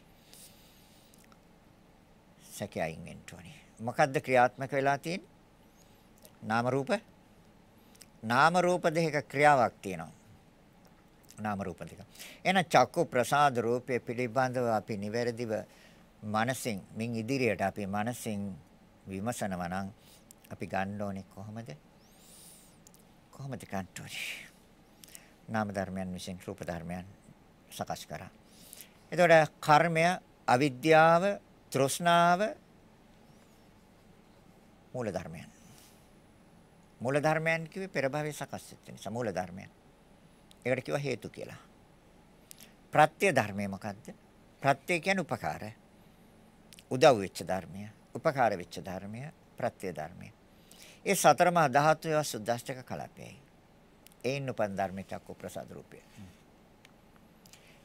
සැකයෙන් වෙන්න ඕනේ. මොකද්ද ක්‍රියාත්මක වෙලා තියෙන්නේ? නාම රූප නාම රූප දෙකක ක්‍රියාවක් තියෙනවා. නාම රූප දෙක. එහෙනම් චක්කු ප්‍රසාද රූපය පිළිබඳව අපි නිවැරදිව මනසින් මින් ඉදිරියට අපි මනසින් විමසනවා නම් අපි ගන්න ඕනේ කොහොමද? කොහොමද කන්ටෝරි? නාම ධර්මයන් විසින් රූප ධර්මයන් සකස් කරා. එතකොට කර්මය, අවිද්‍යාව, තෘෂ්ණාව මූල ධර්මයන්. මූල ධර්මයන් කිව්වේ පෙර භවයේ සකස් වෙච්ච නිසා මූල ධර්මයන්. ඒකට කිව්වා හේතු කියලා. ප්‍රත්‍ය ධර්මය මොකද්ද? ප්‍රත්‍ය කියන්නේ උපකාර. උදව් වෙච්ච ධර්මය, උපකාර වෙච්ච ධර්මය, ප්‍රත්‍ය ධර්මය. ඒ සතරම ධාතු ඒවා සුද්දාෂ්ටක කලපයයි. ඒන් උපන් ධර්ම චක්ක ප්‍රසාද රූපය.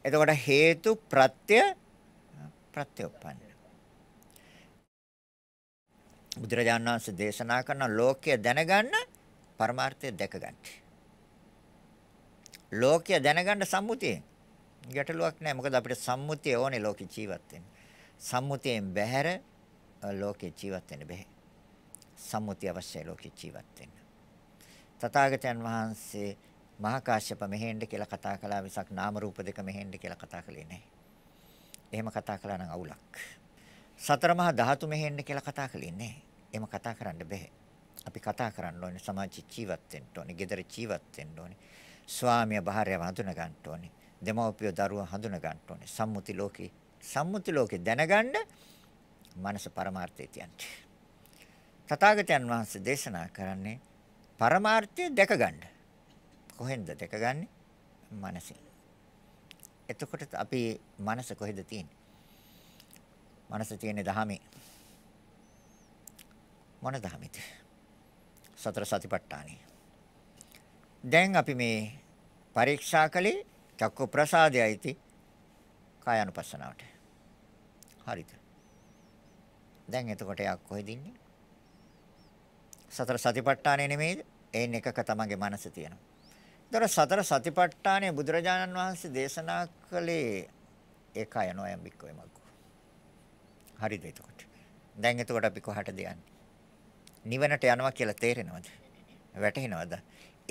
එතකොට හේතු ප්‍රත්‍ය ප්‍රත්‍යඋපන්න. බුදුරජාණන් වහන්සේ දේශනා කරන ලෝකය දැනගන්න පරමාර්ථය දැක ගන්න. ලෝකය දැනගන්න සම්මුතියෙන් ගැටලුවක් නැහැ. මොකද අපිට සම්මුතිය ඕනේ ලෝකේ ජීවත් වෙන්න. සම්මුතියෙන් බැහැර ලෝකේ ජීවත් වෙන්න බැහැ. සම්මුතිය අවශ්‍යයි ලෝකේ ජීවත් වෙන්න. තථාගතයන් වහන්සේ මහා කාශ්‍යප මෙහෙන්න කියලා කතා කළා විසක් නාම රූප දෙක මෙහෙන්න කියලා කතා කළේ නැහැ. එහෙම කතා කළා නම් අවුලක්. සතර මහා ධාතු මෙහෙන්න කියලා කතා කළේ නැහැ. එහෙම කතා කරන්න බැහැ. අපි කතා කරන්න ඕනේ සමාජ ජීවත් වෙන්න ඕනේ, ගෙදර ජීවත් වෙන්න ඕනේ. ස්වාමියා භාර්යාව හඳුන ගන්න ඕනේ. දෙමව්පියෝ දරුවා හඳුන ගන්න ඕනේ. සම්මුති ලෝකේ සම්මුති ලෝකේ දැනගන්න මනස පරමාර්ථයේ තියන්න. තථාගතයන් වහන්සේ දේශනා කරන්නේ පරමාර්ථය දැකගන්න. කොහෙන්ද දැකගන්නේ? මනසින්. එතකොට අපි මනස කොහෙද තියෙන්නේ? මනස තියෙන්නේ දහමේ. මොන දහමේද? සතර සතිපට්ඨානය. දැන් අපි මේ පරීක්ෂා කළේ චක්ක ප්‍රසාදයයිති කායानुපස්සනාවට. හරිද? දැන් එතකොට යක් කොහෙද ඉන්නේ? සතර සතිපට්ඨානය නෙමෙයිද? ඒන් එකක තමගේ මනස තියෙනවා. ඒතර සතර සතිපට්ඨානය බුදුරජාණන් වහන්සේ දේශනා කළේ ඒකයනෝ යම්බික්කෝ එමග්ගෝ. හරිද එතකොට? දැන් එතකොට අපි කොහටද යන්නේ? නිවනට යනවා කියලා තේරෙනවද? වැටහෙනවද?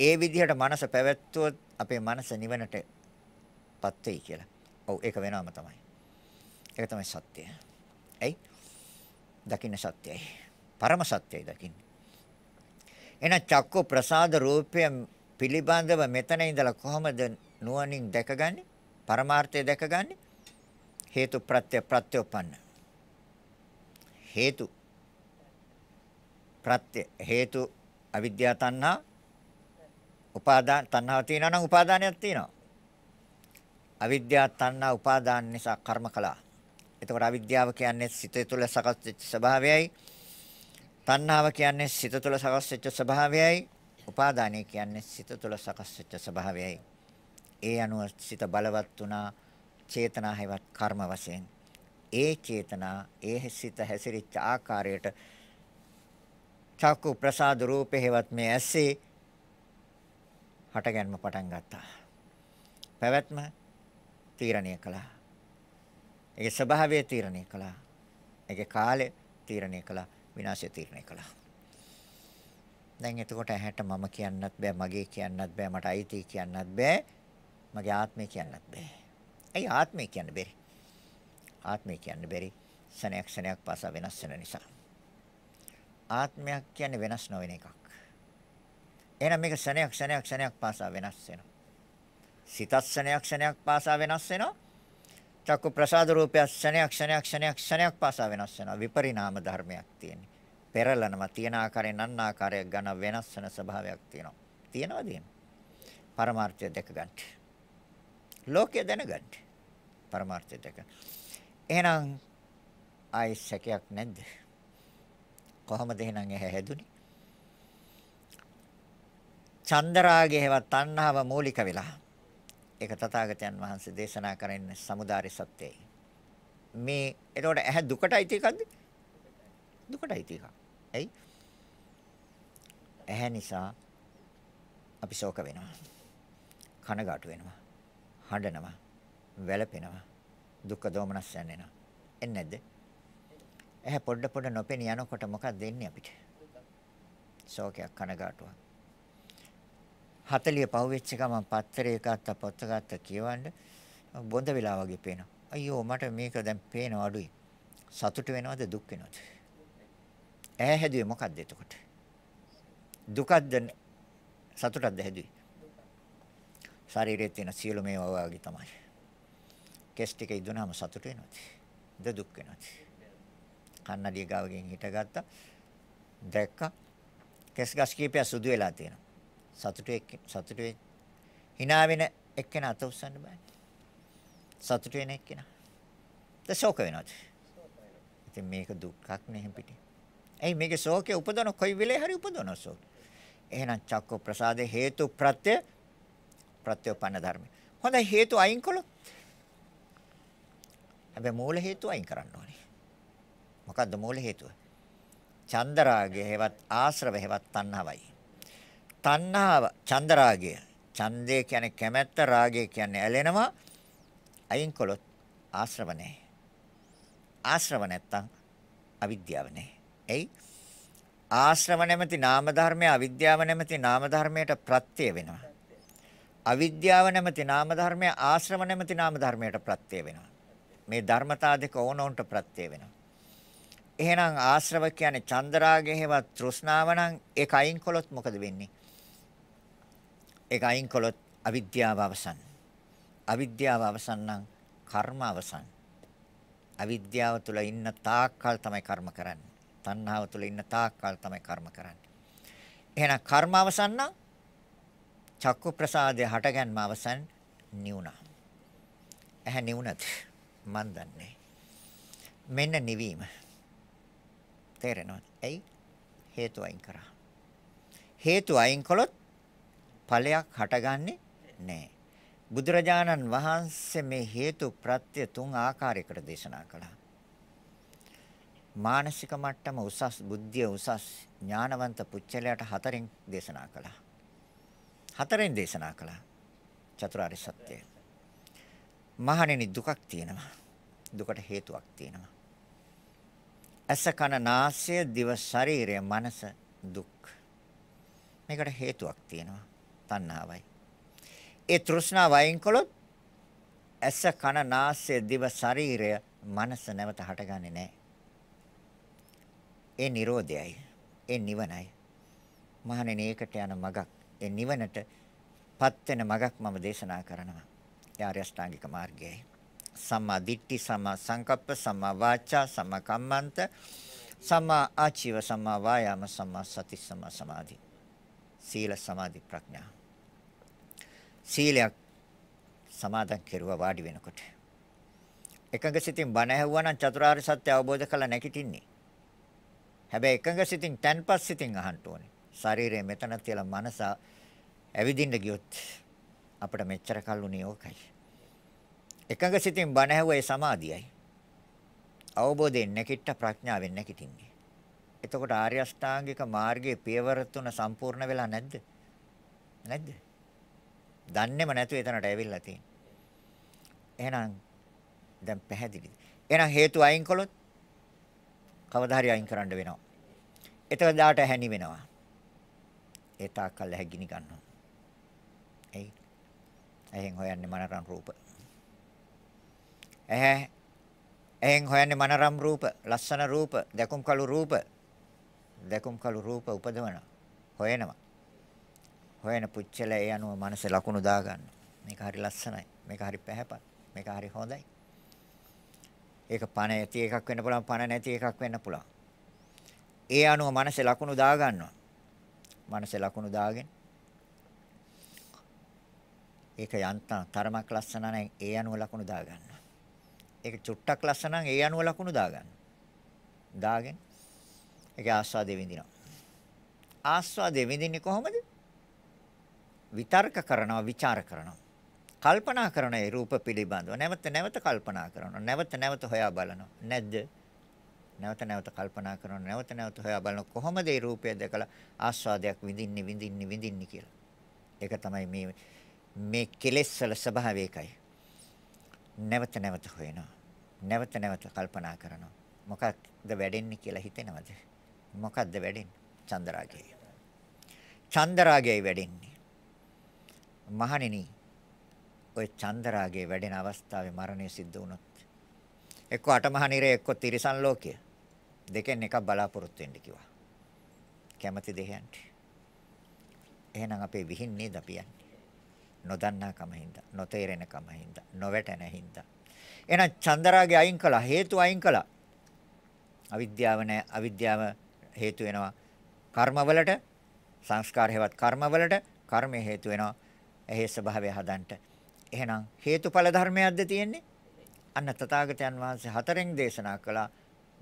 ඒ විදිහට මනස පැවැත්වුවොත් අපේ මනස නිවනටපත් වෙයි කියලා. ඔව් ඒක වෙනවම තමයි. ඒක තමයි සත්‍යය. ඇයි? දකින්න සත්‍යයි. පරම සත්‍යයි දකින්න. එහෙනම් චක්ක ප්‍රසාද රූපය පිළිබඳව මෙතන ඉඳලා කොහොමද නුවණින් දැකගන්නේ? පරමාර්ථය දැකගන්නේ? හේතු ප්‍රත්‍ය ප්‍රත්‍යෝපන්න. හේතු ප්‍රත්‍ය හේතු අවිද්‍යා තණ්හා උපාදාන තණ්හාව තියෙනවා නම් උපාදානයක් තියෙනවා. අවිද්‍යා තණ්හා උපාදාන නිසා කර්ම කළා. එතකොට අවිද්‍යාව කියන්නේ සිතේ තුල සකස් වෙච්ච ස්වභාවයයි. තණ්හාව කියන්නේ සිත තුල සකස් වෙච්ච ස්වභාවයයි. උපාදානය කියන්නේ සිත තුල සකස් වෙච්ච ස්වභාවයයි. ඒ අනුව සිත බලවත් වුණා චේතනා හැවත් කර්ම වශයෙන්. ඒ චේතනා ඒ සිත හැසිරිච්ච ආකාරයට චක්කු ප්‍රසාද රූපේ හෙවත් මේ ඇස්සේ හටගන්ම පටන් ගත්තා. පැවැත්ම තීරණය කළා. ඒකේ ස්වභාවය තීරණය කළා. ඒකේ කාලය තීරණය කළා. විනාශය තීරණය කළා. දැන් එතකොට ඇහැට මම කියන්නත් බෑ, මගේ කියන්නත් බෑ, මට අයිති කියන්නත් බෑ, මගේ ආත්මය කියන්නත් බෑ. ඇයි ආත්මය කියන්න බැරි? ආත්මය කියන්න බැරි. සනයක් සනයක් පාසා වෙනස් වෙන නිසා. ආත්මයක් කියන්නේ වෙනස් නොවන එකක්. එහෙනම් මේක ශණයක් ශණයක් ශණයක් පාසා වෙනස් වෙනවා. සිතත් ශණයක් ශණයක් පාසා වෙනස් වෙනවා. චක්කු ප්‍රසාද රූපය ශණයක් ශණයක් ශණයක් ශණයක් පාසා වෙනස් වෙනවා. විපරිණාම ධර්මයක් තියෙන්නේ. පෙරලනවා තියෙන ආකාරයෙන් අන් ආකාරයක් ගන්න වෙනස් වෙන ස්වභාවයක් තියෙනවා. තියනවාද එහෙම? පරමාර්ථය දැක ගන්න. ලෝකය දැනගන්න. පරමාර්ථය දැක. එහෙනම් ආයෙ සැකයක් නැද්ද? කොහමද එහෙනම් එහැ හැදුනේ? චන්දරාගය හෙවත් තණ්හාව මූලික වෙලා. ඒක තථාගතයන් වහන්සේ දේශනා කරන්නේ samudāri සත්‍යයයි. මේ එතකොට ඇහැ දුකටයි තියකද්ද? දුකටයි තියක. ඇයි? ඇහැ නිසා අපි ශෝක වෙනවා. කනගාටු වෙනවා. හඬනවා. වැළපෙනවා. දුක් දෝමනස් යනවා. එන්නේ නැද්ද? ඇහැ පොඩ පොඩ නොපෙනී යනකොට මොකක්ද දෙන්නේ අපිට? ශෝකයක් කනගාටුවක්. 40 පහුවෙච්ච ගමන් පත්‍රය ගත්ත පොත ගත්ත කියවන්න බොඳ වෙලා වගේ පේනවා. අයියෝ මට මේක දැන් පේනව අඩුයි. සතුට වෙනවද දුක් වෙනවද? ඈ හැදුවේ මොකද්ද එතකොට? දුකක්ද සතුටක්ද හැදුවේ? ශරීරයේ තියෙන සියලු මේවා වගේ තමයි. කෙස් ටික ඉදුණාම සතුට වෙනවද? ද දුක් වෙනවද? කන්නඩිය ගාවගෙන් හිටගත්තා. දැක්කා. කෙස් ගස් කීපයක් සුදු වෙලා තියෙනවා. සතුටු එක්ක සතුටු වෙ. hina වෙන එක්කෙන අත උස්සන්න බෑ. සතුටු වෙන එක්කෙනා. ද ශෝක වෙනවද? ඉතින් මේක දුක්ඛක් නෙහෙ පිටි. එයි මේකේ ශෝකේ උපදවන කොයි වෙලේ හරි උපදවන ශෝක. එහෙනම් චක්ක ප්‍රසාද හේතු ප්‍රත්‍ය ප්‍රත්‍යෝපන්න ධර්ම. හොඳයි හේතු අයින් කළොත්. හැබැයි මූල හේතු අයින් කරන්න ඕනේ. මොකද්ද මූල හේතුව? චන්දරාගය හේවත් ආශ්‍රව හේවත් තණ්හාවයි. තණ්හාව චන්දරාගය. ඡන්දය කියන්නේ කැමැත්ත, රාගය කියන්නේ ඇලෙනවා. අයින් කළොත් ආශ්‍රව නැහැ. ආශ්‍රව නැත්තම් අවිද්‍යාව නැහැ. එයි ආශ්‍රව නැමැති නාම ධර්මයේ අවිද්‍යාව නැමැති නාම ධර්මයට ප්‍රත්‍ය වෙනවා. අවිද්‍යාව නැමැති නාම ධර්මය ආශ්‍රව නැමැති නාම ධර්මයට ප්‍රත්‍ය වෙනවා. මේ ධර්මතා දෙක ඕනෝන්ට ප්‍රත්‍ය වෙනවා. එහෙනම් ආශ්‍රව කියන්නේ චන්දරාගය හේවත් තෘෂ්ණාව නම් ඒක අයින් කළොත් මොකද වෙන්නේ? ඒක අයින් කළොත් අවිද්‍යාව අවසන්. අවිද්‍යාව අවසන් නම් කර්ම අවසන්. අවිද්‍යාව තුල ඉන්න තාක්කල් තමයි කර්ම කරන්නේ. තණ්හාව තුල ඉන්න තාක්කල් තමයි කර්ම කරන්නේ. එහෙනම් කර්ම අවසන් නම් චක්කු ප්‍රසාදය හටගන්ම අවසන් නිවුණා. ඇහැ නිවුණත් මන් දන්නේ. මෙන්න නිවීම. තේරෙනවද? ඇයි? හේතු අයින් කරා. හේතු අයින් කළොත් ඵලයක් හටගන්නේ නැහැ. බුදුරජාණන් වහන්සේ මේ හේතු ප්‍රත්‍ය තුන් ආකාරයකට දේශනා කළා. මානසික මට්ටම උසස් බුද්ධිය උසස් ඥානවන්ත පුච්චලයට හතරෙන් දේශනා කළා. හතරෙන් දේශනා කළා. චතුරාර්ය සත්‍යය. මහණෙනි දුකක් තියෙනවා. දුකට හේතුවක් තියෙනවා. ඇස කන නාසය දිව ශරීරය මනස දුක් මේකට හේතුවක් තියෙනවා තණ්හාවයි ඒ තෘෂ්ණාව වයින් කළොත් ඇස කන නාසය දිව ශරීරය මනස නැවත හටගන්නේ නැහැ ඒ Nirodhayයි ඒ නිවනයි මහණෙනි ඒකට යන මගක් ඒ නිවනටපත් වෙන මගක් මම දේශනා කරනවා ඒ ආර්ය අෂ්ටාංගික මාර්ගයයි සම්මා දිට්ඨි සම්මා සංකප්ප සම්මා වාචා සම්මා කම්මන්ත සම්මා ආචීව සම්මා වායාම සම්මා සති සම්මා සමාධි සීල සමාධි ප්‍රඥා සීලයක් සමාදන් කෙරුවා වාඩි වෙනකොට එකඟ සිතින් බණ ඇහුවා නම් චතුරාර්ය සත්‍ය අවබෝධ කරලා නැගිටින්නේ හැබැයි එකඟ සිතින් තන්පත් සිතින් අහන්න ඕනේ ශරීරය මෙතන තියලා මනස ඇවිදින්න ගියොත් අපිට මෙච්චර කල් උනේ ඕකයි එකඟ සිතින් බණ ඇහුව ඒ සමාධියයි. අවබෝධයෙන් නැකිට ප්‍රඥාවෙන් නැකිටින්නේ. එතකොට ආර්ය අෂ්ටාංගික මාර්ගයේ පියවර තුන සම්පූර්ණ වෙලා නැද්ද? නැද්ද? දන්නේම නැතුව එතනට ඇවිල්ලා තියෙන්නේ. එහෙනම් දැන් පැහැදිලිද? එහෙනම් හේතු අයින් කළොත් කවදා හරි අයින් කරන්න වෙනවා. එතකොට දාට හැණි වෙනවා. ඒ තාක්කල් ඇහැ ගිනි ගන්නවා. එයි. එහෙන් හොයන්නේ මනරන් රූප. ඇහැ ඇහෙන් හොයන්නේ මනරම් රූප, ලස්සන රූප, දැකුම් කළු රූප. දැකුම් කළු රූප උපදවනවා. හොයනවා. හොයන පුච්චල ඒ අනුව මනස ලකුණු දාගන්න. මේක හරි ලස්සනයි. මේක හරි පැහැපත්. මේක හරි හොඳයි. ඒක පණ ඇති එකක් වෙන්න පුළුවන්, පණ නැති එකක් වෙන්න පුළුවන්. ඒ අනුව මනසේ ලකුණු දාගන්නවා. මනසේ ලකුණු දාගෙන ඒක යන්තම් තරමක් ලස්සන නැහැ. ඒ අනුව ලකුණු දාගන්නවා. ඒක චුට්ටක් ලස්සන නම් ඒ අනුව ලකුණු දාගන්න. දාගෙන ඒකේ ආස්වාදෙ විඳිනවා. ආස්වාදෙ විඳින්නේ කොහොමද? විතර්ක කරනවා, ਵਿਚාර කරනවා. කල්පනා කරන ඒ රූප පිළිබඳව නැවත නැවත කල්පනා කරනවා. නැවත නැවත හොයා බලනවා. නැද්ද? නැවත නැවත කල්පනා කරනවා. නැවත නැවත හොයා බලනවා. කොහොමද මේ රූපය දැකලා ආස්වාදයක් විඳින්නේ, විඳින්නේ, විඳින්නේ කියලා. ඒක තමයි මේ මේ කෙලෙස් වල ස්වභාවය එකයි. නැවත නැවත හොයනවා. නැවත නැවත කල්පනා කරනවා. මොකක්ද වැඩෙන්නේ කියලා හිතෙනවද? මොකක්ද වැඩෙන්නේ? චන්දරාගය. චන්දරාගයයි වැඩෙන්නේ. මහණෙනි, ওই චන්දරාගය වැඩෙන අවස්ථාවේ මරණය සිද්ධ වුණොත් එක්ක අටමහ නිරේ එක්ක තිරිසන් ලෝකය දෙකෙන් එකක් බලාපොරොත්තු වෙන්න කිව්වා. කැමැති දෙයන්ට. එහෙනම් අපේ විහින්නේද අපි යන්නේ. නොදන්නා කම හින්දා, නොතේරෙන කම හින්දා, නොවැටෙන හින්දා එහෙනම් චන්දරාගය අයින් කළා, හේතු අයින් කළා. අවිද්‍යාව නැහැ. අවිද්‍යාව හේතු වෙනවා කර්මවලට, සංස්කාර හේවත් කර්මවලට, කර්මය හේතු වෙනවා එහි ස්වභාවය හදන්නට. එහෙනම් හේතුඵල ධර්මයක්ද තියෙන්නේ? අන්න තථාගතයන් වහන්සේ හතරෙන් දේශනා කළා.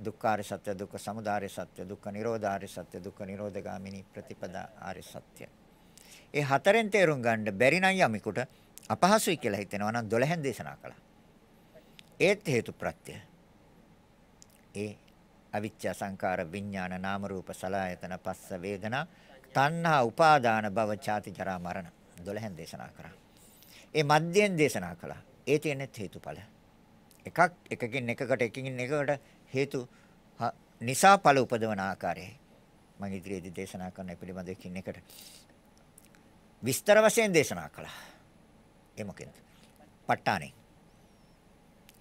දුක්ඛාර සත්‍ය දුක්ඛ සමුදාය සත්‍ය දුක්ඛ නිරෝධාර සත්‍ය දුක්ඛ නිරෝධගාමිනී ප්‍රතිපදා ආර්ය සත්‍ය. ඒ හතරෙන් තේරුම් ගන්න බැරි නම් යමෙකුට අපහසුයි කියලා හිතෙනවා නම් 12න් දේශනා කළා. ඒත් හේතු ප්‍රත්‍ය. ඒ අවිච්ඡා සංකාර විඥාන නාම රූප සලආයතන පස්ස වේදනා තණ්හා උපාදාන භව ඡාති ජරා මරණ 12න් දේශනා කරා. ඒ මධ්‍යයෙන් දේශනා කළා. ඒ තියෙන්නේ හේතුඵල. එකක් එකකින් එකකට එකකින් එකකට හේතු නිසා ඵල උපදවන ආකාරයයි. මම ඉදිරියේදී දේශනා කරන පිළිබඳ එකින් එකට විස්තර වශයෙන් දේශනා කළා. ඒ මොකෙන්ද? ප ဋ ාණේ.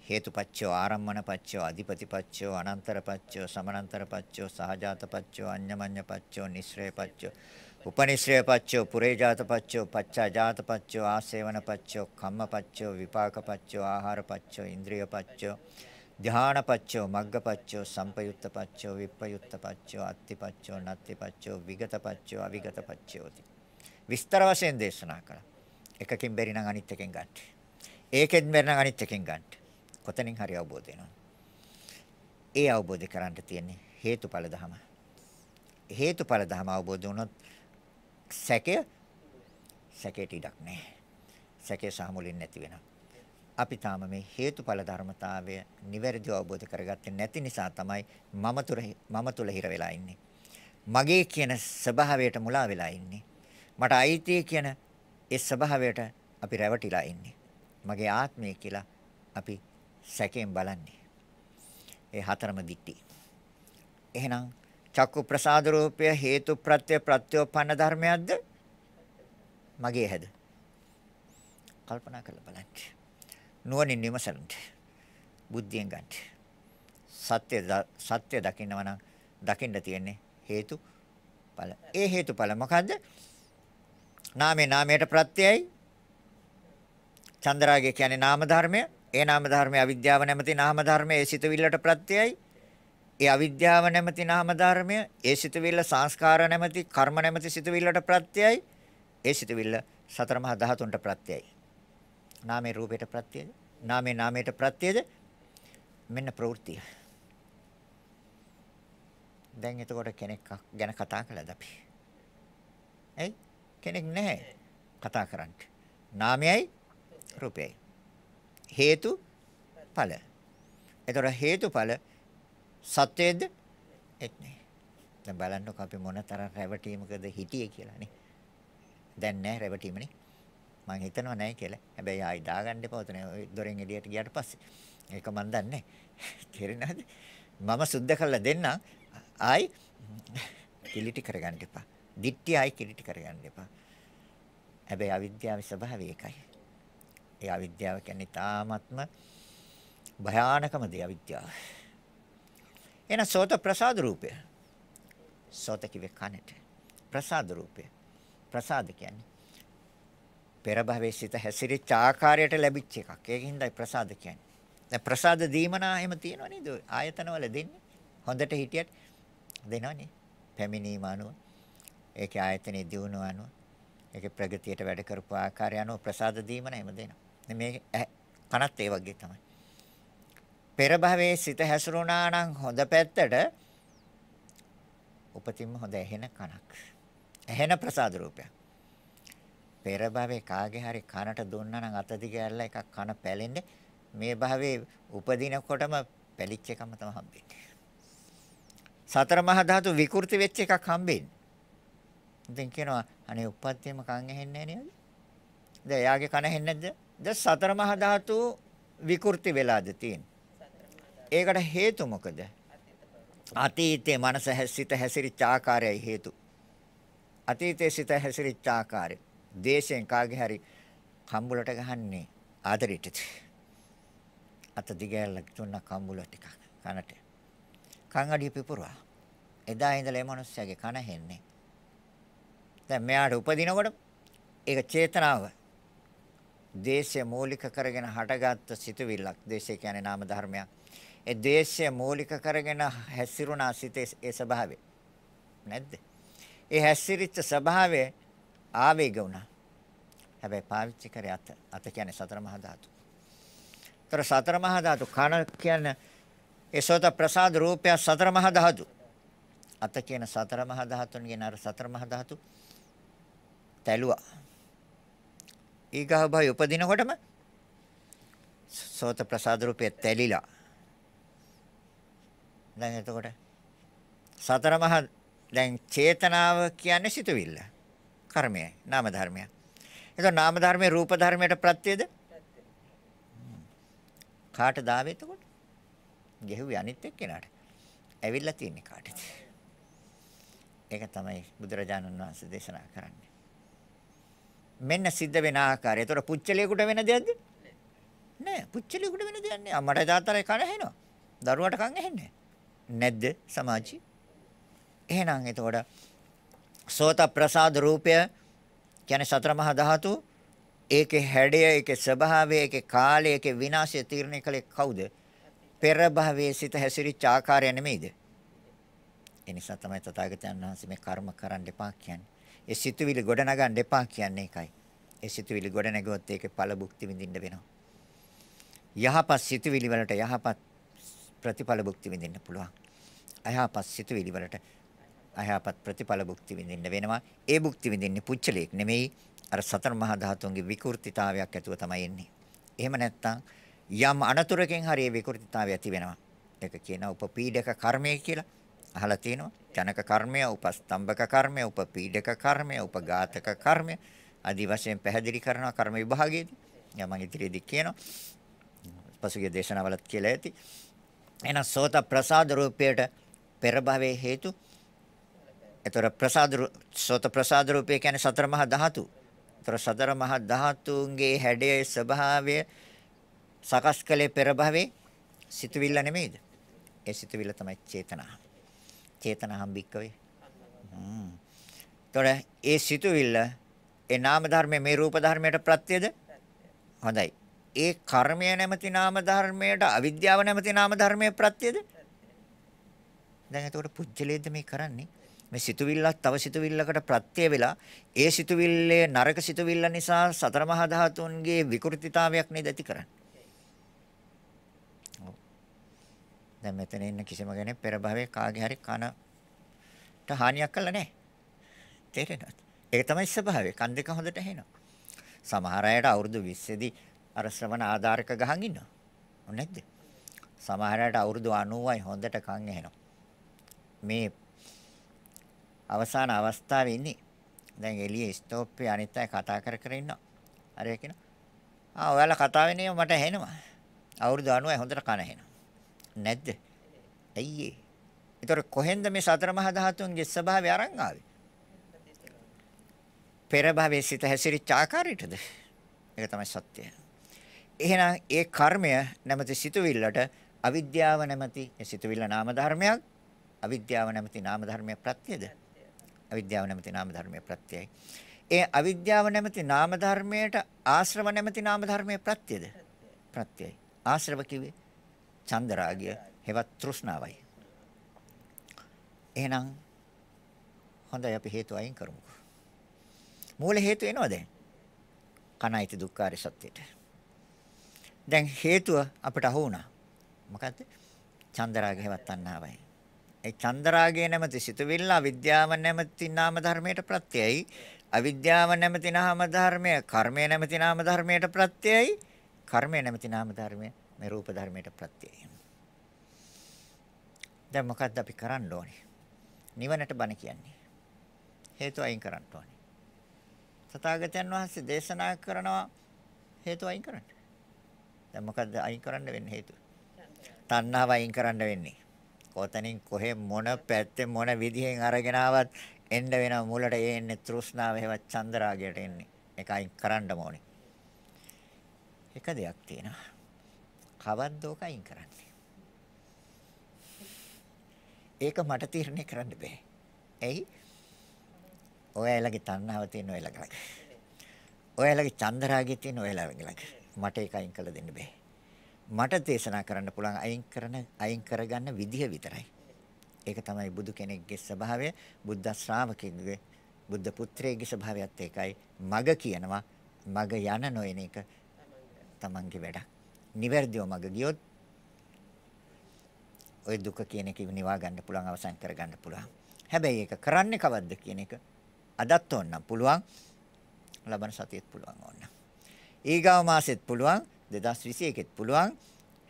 හේතුපච්චෝ ආරම්මනපච්චෝ අධිපතිපච්චෝ අනන්තරපච්චෝ සමනන්තරපච්චෝ සහජාතපච්චෝ අඤ්ඤමඤ්ඤපච්චෝ නිස්සරේපච්චෝ උපනිශ්‍රේපච්චෝ පුරේජාතපච්චෝ පච්චාජාතපච්චෝ ආසේවනපච්චෝ කම්මපච්චෝ විපාකපච්චෝ ආහාරපච්චෝ ඉන්ද්‍රියපච්චෝ ධානාපච්චෝ මග්ගපච්චෝ සම්පයුත්තපච්චෝ විප්පයුත්තපච්චෝ අත්තිපච්චෝ නත්තිපච්චෝ විගතපච්චෝ අවිගතපච්චෝති විස්තර වශයෙන් දේශනා කළා එකකින් බැරි නම් අනිත් එකෙන් ගන්න ඒකෙන් බැරි නම් අනිත් එකෙන් ගන්න කොතනින් හරි අවබෝධ වෙනවා. ඒ අවබෝධ කරන්න තියෙන්නේ හේතුඵල ධම. හේතුඵල ධම අවබෝධ වුණොත් සැකය සැකයට ඉඩක් නැහැ. සැකය සාමුලින් නැති වෙනවා. අපි තාම මේ හේතුඵල ධර්මතාවය නිවැරදිව අවබෝධ කරගත්තේ නැති නිසා තමයි මම තුර මම තුල හිර වෙලා ඉන්නේ. මගේ කියන ස්වභාවයට මුලා වෙලා ඉන්නේ. මට අයිතිය කියන ඒ ස්වභාවයට අපි රැවටිලා ඉන්නේ. මගේ ආත්මය කියලා අපි සැකයෙන් බලන්නේ. ඒ හතරම දික්ටි. එහෙනම් චක්කු ප්‍රසාද රූපය හේතු ප්‍රත්‍ය ප්‍රත්‍යෝපන්න ධර්මයක්ද? මගේ හැද. කල්පනා කරලා බලන්න. නුවණින් විමසන්න. බුද්ධියෙන් ගන්න. සත්‍ය සත්‍ය දකින්නවා නම් දකින්න තියෙන්නේ හේතු ඵල. ඒ හේතු ඵල මොකද්ද? නාමේ නාමයට ප්‍රත්‍යයයි. චන්ද්‍රාගය කියන්නේ නාම ධර්මය. ඒ නාම ධර්මයේ අවිද්‍යාව නැමැති නාම ධර්මයේ සිතවිල්ලට ප්‍රත්‍යයයි. ඒ අවිද්‍යාව නැමැති නාම ධර්මය ඒ සිතවිල්ල සංස්කාර නැමැති කර්ම නැමැති සිතවිල්ලට ප්‍රත්‍යයයි. ඒ සිතවිල්ල සතර මහා ධාතුන්ට ප්‍රත්‍යයයි. නාමේ රූපයට ප්‍රත්‍යයද? නාමේ නාමයට ප්‍රත්‍යයද? මෙන්න ප්‍රවෘත්තිය. දැන් එතකොට කෙනෙක් ගැන කතා කළාද අපි? ඇයි? කෙනෙක් නැහැ කතා කරන්න. නාමයයි රූපයයි. හේතු ඵල. ඒතර හේතුඵල සත්‍යයේද? ඒත් නෑ. දැන් බලන්නකො අපි මොන තරම් රැවටීමකද හිටියේ කියලානේ. දැන් නෑ රැවටීමනේ. මං හිතනවා නෑ කියලා. හැබැයි ආයි දාගන්න එපා උතන දොරෙන් එළියට ගියාට පස්සේ. ඒක මන් දන්නේ තේරෙනවද? මම සුද්ධ කරලා දෙන්නම්. ආයි කිලිටි කරගන්න එපා. දිට්ටි ආයි කිලිටි කරගන්න එපා. හැබැයි අවිද්‍යාවේ ස්වභාවය ඒකයි. ඒ අවිද්‍යාව කියන්නේ තාමත්ම භයානකම දේ අවිද්‍යාව. එන සෝත ප්‍රසාද රූපය. සෝත කිව්වේ කනට. ප්‍රසාද රූපය. ප්‍රසාද කියන්නේ පෙර භවයේ සිත හැසිරිච්ච ආකාරයට ලැබිච්ච එකක්. ඒකින්දයි ප්‍රසාද කියන්නේ. දැන් ප්‍රසාද දීමනා එහෙම තියෙනව නේද? ආයතනවල දෙන්නේ. හොඳට හිටියට දෙනවනේ. පැමිණීම අනුව. ඒකේ ආයතනයේ දියුණුව අනුව. ඒකේ ප්‍රගතියට වැඩ කරපු ආකාරය අනුව ප්‍රසාද දීමනා එහෙම දෙනවා. මේ කනත් ඒ වගේ තමයි. පෙර භවයේ සිත හැසිරුණා නම් හොඳ පැත්තට උපතින්ම හොඳ ඇහෙන කනක්. ඇහෙන ප්‍රසාද රූපයක්. පෙර භවයේ කාගේ හරි කනට දුන්නා නම් අත දිග ඇල්ලා එකක් කන පැලෙන්නේ මේ භවයේ උපදිනකොටම පැලිච්ච එකම තමයි හම්බෙන්නේ. සතර මහා ධාතු විකෘති වෙච්ච එකක් හම්බෙන්නේ. ඉතින් කියනවා අනේ උපත්තියම කන් ඇහෙන්නේ නැහැ නේද? දැන් එයාගේ කන ඇහෙන්නේ නැද්ද? ද සතර මහා ධාතු විකෘති වෙලාද තියෙන්නේ. ඒකට හේතු මොකද? අතීතයේ මනස හැසිත හැසිරිච්ච ආකාරයයි හේතු. අතීතයේ සිත හැසිරිච්ච ආකාරය. දේශයෙන් කාගේ හරි කම්බුලට ගහන්නේ ආදරෙට. අත දිගෑල්ලක් දුන්න කම්බුල ටිකක් කනට. කන් අඩිය පිපුරවා. එදා ඉඳලා මේ මිනිස්සයාගේ කන හෙන්නේ. දැන් මෙයාට උපදිනකොට ඒක චේතනාව දේශය මූලික කරගෙන හටගත් සිතුවිල්ලක්. දේශය කියන්නේ නාම ධර්මයක්. ඒ දේශය මූලික කරගෙන හැසිරුණා සිතේ ඒ ස්වභාවය. නැද්ද? ඒ හැසිරිච්ච ස්වභාවය ආවේග වුණා. හැබැයි පාවිච්චි කරේ අත. අත කියන්නේ සතර මහා ධාතු. ତර සතර මහා ධාතු කන කියන්නේ ඒ සෝත ප්‍රසාද රූපය සතර මහා ධාතු. අත කියන සතර මහා ධාතුන්ගේ නර සතර මහා ධාතු තැළුවා. ඊගාව භවය උපදිනකොටම සෝත ප්‍රසාද රූපේ තැලිලා. දැන් එතකොට සතර මහා දැන් චේතනාව කියන්නේ සිතුවිල්ල. කර්මයයි, නාම ධර්මයයි. එතකොට නාම ධර්මයේ රූප ධර්මයට ප්‍රත්‍යද? කාට දාවේ එතකොට? ගෙහුවේ අනිත් එක්කෙනාට. ඇවිල්ලා තියෙන්නේ කාටද? ඒක තමයි බුදුරජාණන් වහන්සේ දේශනා කරන්නේ. මෙන්න සිද්ධ වෙන ආකාරය. ඒතර පුච්චලියෙකුට වෙන දෙයක්ද? නෑ. පුච්චලියෙකුට වෙන දෙයක් නෑ. මට තාත්තට කන ඇහෙනවා. දරුවාට කන් ඇහෙන්නේ නැද්ද සමාජී? එහෙනම් එතකොට සෝත ප්‍රසාද රූපය කියන්නේ සතර මහා ධාතු ඒකේ හැඩය ඒකේ ස්වභාවය ඒකේ කාලය ඒකේ විනාශය තීරණය කළේ කවුද? පෙර භවයේ සිට හැසිරිච්ච ආකාරය නෙමෙයිද? ඒ නිසා තමයි තථාගතයන් වහන්සේ මේ කර්ම කරන්න එපා කියන්නේ. ඒ සිතුවිලි ගොඩනගන්න එපා කියන්නේ ඒකයි. ඒ සිතුවිලි ගොඩනැගුවොත් ඒකේ ඵල භුක්ති විඳින්න වෙනවා. යහපත් සිතුවිලි වලට යහපත් ප්‍රතිඵල භුක්ති විඳින්න පුළුවන්. අයහපත් සිතුවිලි වලට අයහපත් ප්‍රතිඵල භුක්ති විඳින්න වෙනවා. ඒ භුක්ති විඳින්නේ පුච්චලයක් නෙමෙයි. අර සතර මහා ධාතුන්ගේ විකෘතිතාවයක් ඇතුව තමයි එන්නේ. එහෙම නැත්තම් යම් අනතුරකින් හරි ඒ විකෘතිතාවය ඇති වෙනවා. ඒක කියනවා උපපීඩක කර්මය කියලා. අහලා තියෙනවා. ජනක කර්මය, උපස්තම්භක කර්මය, උපපීඩක කර්මය, උපඝාතක කර්මය ආදී වශයෙන් පැහැදිලි කරනවා කර්ම විභාගයේදී. මම ඉදිරියේදී කියනවා. පසුගිය දේශනාවලත් කියලා ඇති. එහෙනම් සෝත ප්‍රසාද රූපයට පෙර භවයේ හේතු. ඒතර ප්‍රසාද සෝත ප්‍රසාද රූපය කියන්නේ සතර මහා ධාතු. ඒතර සතර මහා ධාතුන්ගේ හැඩයේ ස්වභාවය සකස් කළේ පෙර භවයේ සිතවිල්ල නෙමෙයිද? ඒ සිතවිල්ල තමයි චේතනාව. චේතනහම් භික්කවේ. හ්ම්. ඒ සිතුවිල්ල ඒ නාම ධර්මයේ මේ රූප ධර්මයට ප්‍රත්‍යද? හොඳයි. ඒ කර්මය නැමැති නාම ධර්මයට අවිද්‍යාව නැමැති නාම ධර්මයේ ප්‍රත්‍යද? දැන් එතකොට පුජ්‍යලේද මේ කරන්නේ? මේ සිතුවිල්ලක් තව සිතුවිල්ලකට ප්‍රත්‍ය වෙලා ඒ සිතුවිල්ලේ නරක සිතුවිල්ල නිසා සතර මහා ධාතුන්ගේ විකෘතිතාවයක් නේද ඇති කරන්නේ? දැන් මෙතන ඉන්න කිසිම කෙනෙක් පෙර භවයේ කාගේ හරි කනට හානියක් කළා නැහැ. තේරෙනවද? ඒක තමයි ස්වභාවය. කන් දෙක හොඳට ඇහෙනවා. සමහර අයට අවුරුදු 20 දී අර ශ්‍රවණ ආධාරක ගහන් ඉන්නවා. ඔන්න නැද්ද? සමහර අයට අවුරුදු 90යි හොඳට කන් ඇහෙනවා. මේ අවසාන අවස්ථාවේ ඉන්නේ. දැන් එළියේ ස්ටෝප් එකේ අනිත් අය කතා කර කර ඉන්නවා. හරි කියනවා. ආ ඔයාලා කතා වෙන්නේ මට ඇහෙනවා. අවුරුදු 90යි හොඳට කන ඇහෙනවා. නැද්ද? ඇයි ඒ? ඒතර කොහෙන්ද මේ සතර මහා ධාතුන්ගේ ස්වභාවය අරන් ආවේ? පෙර භවයේ සිත හැසිරිච්ච ආකාරයටද? ඒක තමයි සත්‍යය. එහෙනම් ඒ කර්මය නැමැති සිතුවිල්ලට අවිද්‍යාව නැමැති සිතුවිල්ල නාම ධර්මයක් අවිද්‍යාව නැමැති නාම ධර්මයේ ප්‍රත්‍යද? අවිද්‍යාව නැමැති නාම ධර්මයේ ප්‍රත්‍යයයි. ඒ අවිද්‍යාව නැමැති නාම ධර්මයට ආශ්‍රව නැමැති නාම ධර්මයේ ප්‍රත්‍යද? ප්‍රත්‍යයයි. ආශ්‍රව කිව්වේ චන්ද රාගය, හෙවත් තෘෂ්ණාවයි. එහෙනම් හොඳයි අපි හේතු අයින් කරමුකෝ. මූල හේතු එනවා දැන්. කනයිති දුක්ඛාරය සත්‍යයට. දැන් හේතුව අපට අහු වුණා. මොකද්ද? චන්දරාගය හෙවත් තණ්හාවයි. ඒ චන්දරාගය නැමැති සිතුවිල්ල අවිද්‍යාව නැමැති නාම ධර්මයට ප්‍රත්‍යයයි. අවිද්‍යාව නැමැති නාම ධර්මය කර්මය නැමැති නාම ධර්මයට ප්‍රත්‍යයයි. කර්මය නැමැති නාම ධර්මය මේ රූප ධර්මයට ප්‍රත්‍යයයි. දැන් මොකද්ද අපි කරන්න ඕනේ? නිවනට බණ කියන්නේ. හේතු අයින් කරන්න ඕනේ. තථාගතයන් වහන්සේ දේශනා කරනවා හේතු අයින් කරන්න. දැන් මොකද්ද අයින් කරන්න වෙන්නේ හේතුව? තණ්හාව අයින් කරන්න වෙන්නේ. කොතනින් කොහෙ මොන පැත්තේ මොන විදිහෙන් අරගෙන ආවත් එන්න වෙන මුලට ඒ එන්නේ තෘෂ්ණාව හේවත් චන්දරාගයට එන්නේ. ඒක අයින් කරන්න ඕනේ. එක දෙයක් තියෙනවා. කවද්දෝක අයින් කරන්නේ. ඒක මට තීරණය කරන්න බෑ. ඇයි? ඔයාලගේ තණ්හාව තියෙන ඔයාලගේ ළඟ. ඔයාලගේ චන්දරාගය තියෙන ඔයාලගේ ළඟ. මට ඒක අයින් කළ දෙන්න බෑ. මට දේශනා කරන්න පුළුවන් අයින් කරන අයින් කරගන්න විදිහ විතරයි. ඒක තමයි බුදු කෙනෙක්ගේ ස්වභාවය, බුද්ධ ශ්‍රාවකෙකුගේ, බුද්ධ පුත්‍රයෙකුගේ ස්වභාවයත් ඒකයි. මග කියනවා මග යන නොයන එක තමන්ගේ වැඩක්. නිවැරදිව මඟ ගියොත් ওই දුක කියන එක නිවා ගන්න පුළුවන් අවසන් කර ගන්න පුළුවන්. හැබැයි ඒක කරන්නේ කවද්ද කියන එක අදත් ඕනනම් පුළුවන්. ලබන සතියෙත් පුළුවන් ඕන. ඊගාව මාසෙත් පුළුවන් 2021ෙත් පුළුවන්.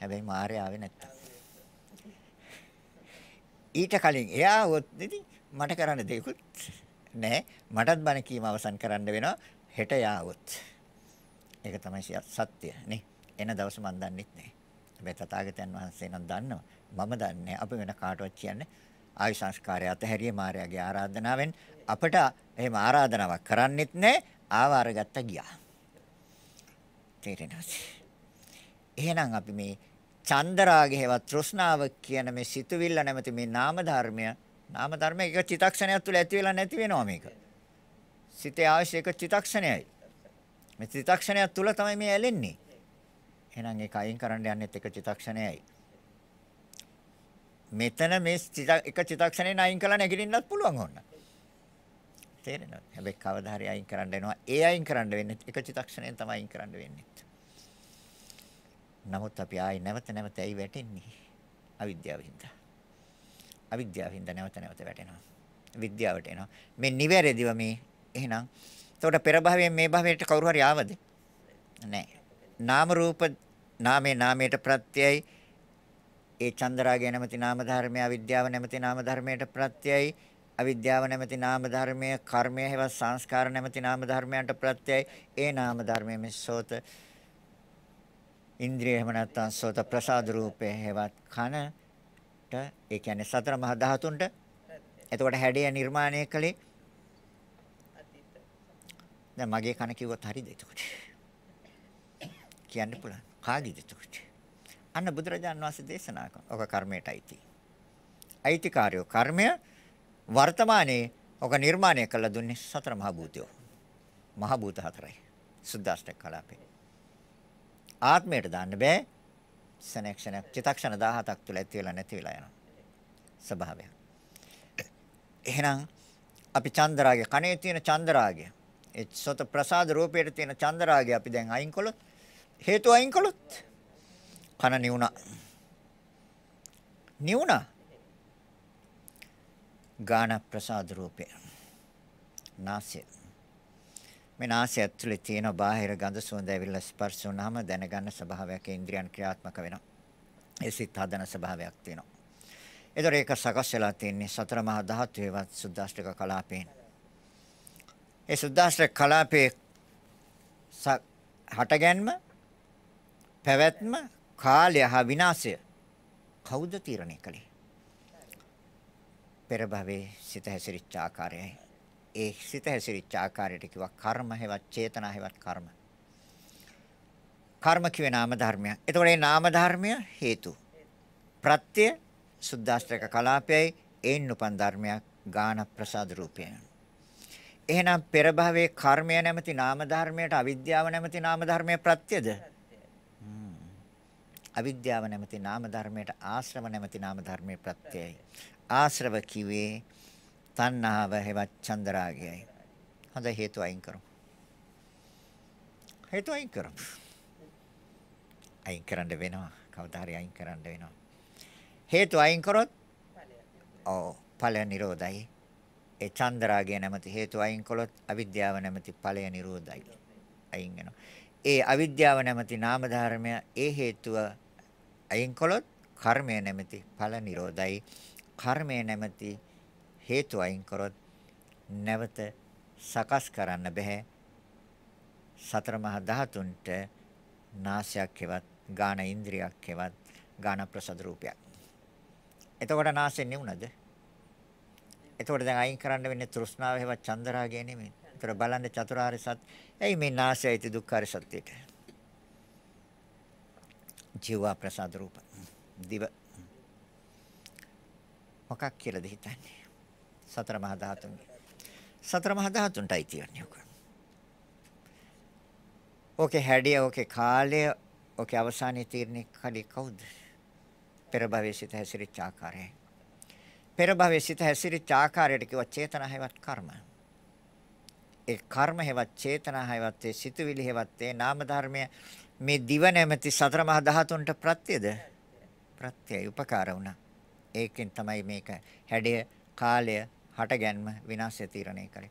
හැබැයි මාරේ ආවේ නැත්තම්. ඊට කලින් එයා වොත් ඉතින් මට කරන්න දෙයක්වත් නැහැ. මටත් බණ කීම අවසන් කරන්න වෙනවා හෙට යාවොත්. ඒක තමයි සත්‍ය නේ. එන දවස මම දන්නෙත් නැහැ. හැබැයි තථාගතයන් වහන්සේ නම් දන්නවා. මම දන්නේ අපි වෙන කාටවත් කියන්නේ ආයු සංස්කාරය අතහැරිය මායාගේ ආරාධනාවෙන් අපට එහෙම ආරාධනාවක් කරන්නෙත් නැහැ. ආවාර ගත්ත ගියා. තේරෙනවද? එහෙනම් අපි මේ චන්දරාගය හෙවත් තෘෂ්ණාව කියන මේ සිතුවිල්ල නැමැති මේ නාම ධර්මය නාම ධර්ම එක චිතක්ෂණයක් තුළ ඇති වෙලා නැති වෙනවා මේක. සිතේ අවශ්‍ය එක චිතක්ෂණයයි. මේ චිතක්ෂණයක් තුළ තමයි මේ ඇලෙන්නේ. එහෙනම් ඒක අයින් කරන්න යන්නේත් එක චිතක්ෂණයයි. මෙතන මේ එක චිතක්ෂණයෙන් අයින් කළා නැගිටින්නත් පුළුවන් ඕන්න. තේරෙනවද? හැබැයි කවදා හරි අයින් කරන්න එනවා. ඒ අයින් කරන්න වෙන්නේ එක චිතක්ෂණයෙන් තමයි අයින් කරන්න වෙන්නේ. නමුත් අපි ආයි නැවත නැවත ඇයි වැටෙන්නේ? අවිද්‍යාව හින්දා. අවිද්‍යාව හින්දා නැවත නැවත වැටෙනවා. විද්‍යාවට එනවා. මේ නිවැරදිව මේ එහෙනම් එතකොට පෙර භවයෙන් මේ භවයට කවුරු හරි ආවද? නැහැ. නාම රූප නාමේ නාමයට ප්‍රත්‍යයයි ඒ චන්ද්‍රාගය නැමැති නාම ධර්මය අවිද්‍යාව නැමැති නාම ධර්මයට ප්‍රත්‍යයයි අවිද්‍යාව නැමැති නාම ධර්මය කර්මය හේවත් සංස්කාර නැමැති නාම ධර්මයන්ට ප්‍රත්‍යයයි ඒ නාම ධර්මයේ මෙසෝත ඉන්ද්‍රිය එහෙම නැත්නම් සෝත ප්‍රසාද රූපේ හේවත් කනට ඒ කියන්නේ සතර මහා ධාතුන්ට එතකොට හැඩය නිර්මාණය කළේ දැන් මගේ කන කිව්වත් හරියද එතකොට කියන්න පුළුවන් භාගීදිතුකුටි. අන්න බුදුරජාන් වහන්සේ දේශනා කරන ඔක කර්මයට අයිති. අයිතිකාරයෝ කර්මය වර්තමානයේ ඔක නිර්මාණය කළ දුන්නේ සතර මහා භූතයෝ. මහා භූත හතරයි. සුද්දාෂ්ටක කලාපේ. ආත්මයට දාන්න බෑ. සනෙක්ෂණ චිතක්ෂණ 17ක් තුල ඇති වෙලා නැති වෙලා යනවා. ස්වභාවය. එහෙනම් අපි චන්ද්‍රාගය කණේ තියෙන චන්ද්‍රාගය ඒ සොත ප්‍රසාද රූපයේ තියෙන චන්ද්‍රාගය අපි දැන් අයින් කළොත් හේතු අයින් කළොත් කන නිවුණා. නිවුණා. ගාන ප්‍රසාද රූපේ. නාසය. මේ නාසය ඇතුලේ තියෙන බාහිර ගඳ සුවඳ ඇවිල්ලා ස්පර්ශ වුනහම දැනගන්න ස්වභාවයක ඉන්ද්‍රියන් ක්‍රියාත්මක වෙනවා. ඒ සිත් හදන ස්වභාවයක් තියෙනවා. ඒතර ඒක සකස් වෙලා තියෙන්නේ සතර මහා ධාතුවේවත් සුද්දාෂ්ටක කලාපේන. ඒ සුද්දාෂ්ටක කලාපේ හටගැන්ම පැවැත්ම, කාලය හා විනාශය කවුද තීරණය කළේ? පෙර භවයේ සිත හැසිරිච්ච ආකාරයයි. ඒ සිත හැසිරිච්ච ආකාරයට කිව්වා කර්ම හේවත් චේතනා හේවත් කර්ම. කර්ම කිවේ නාම ධර්මයක්. එතකොට මේ නාම ධර්මය හේතු. ප්‍රත්‍ය සුද්දාස්ත්‍රක කලාපයයි ඒන් උපන් ධර්මයක් ගාන ප්‍රසාද රූපය. එහෙනම් පෙර භවයේ කර්මය නැමැති නාම ධර්මයට අවිද්‍යාව නැමැති නාම ධර්මයේ ප්‍රත්‍යද? අවිද්‍යාව නැමැති නාම ධර්මයට ආශ්‍රව නැමැති නාම ධර්මයේ ප්‍රත්‍යයයි. ආශ්‍රව කිවේ තණ්හාව හෙවත් චන්දරාගයයි. හොඳ හේතු අයින් කරමු. හේතු අයින් කරමු. අයින් කරන්න වෙනවා. කවදා හරි අයින් කරන්න වෙනවා. හේතු අයින් කරොත් ඔව් ඵලය නිරෝධයි. ඒ චන්දරාගය නැමැති හේතු අයින් කළොත් අවිද්‍යාව නැමැති ඵලය නිරෝධයි. අයින් වෙනවා. ඒ අවිද්‍යාව නැමැති නාම ධර්මය ඒ හේතුව අයින් කළොත් කර්මය නැමැති ඵල නිරෝධයි. කර්මය නැමැති හේතු අයින් කරොත් නැවත සකස් කරන්න බෑ. සතර මහා ධාතුන්ට නාසයක් හෙවත් ගාන ඉන්ද්‍රියක් හෙවත් ගාන ප්‍රසද රූපයක්. එතකොට නාසයෙන් නෙවුණද? එතකොට දැන් අයින් කරන්න වෙන්නේ තෘෂ්ණාව හෙවත් චන්දරාගය නෙමෙයි. ඒතර බලන්න චතුරාර්ය සත්‍ය. එයි මේ නාසයයි දුක්ඛාර සත්‍යයට. ජීවා ප්‍රසාද රූප දිව මොකක් කියලාද හිතන්නේ සතර මහා ධාතුන්ගේ සතර මහා ධාතුන්ටයි තියන්නේ ඔක. ඕකේ හැඩය ඕකේ කාලය ඕකේ අවසානයේ තීරණේ කඩේ කවුද? පෙර භවයේ සිට හැසිරිච්ච ආකාරය. පෙර භවයේ සිට හැසිරිච්ච ආකාරයට කිව්ව චේතනා හැවත් කර්ම. ඒ කර්ම හැවත් චේතනා හැවත් ඒ සිතුවිලි හැවත් ඒ නාම ධර්මය මේ දිව නැමැති සතර මහා ධාතුන්ට ප්‍රත්‍යද? ප්‍රත්‍යය උපකාර වුණා. ඒකෙන් තමයි මේක හැඩය, කාලය, හටගැන්ම විනාශය තීරණය කරේ.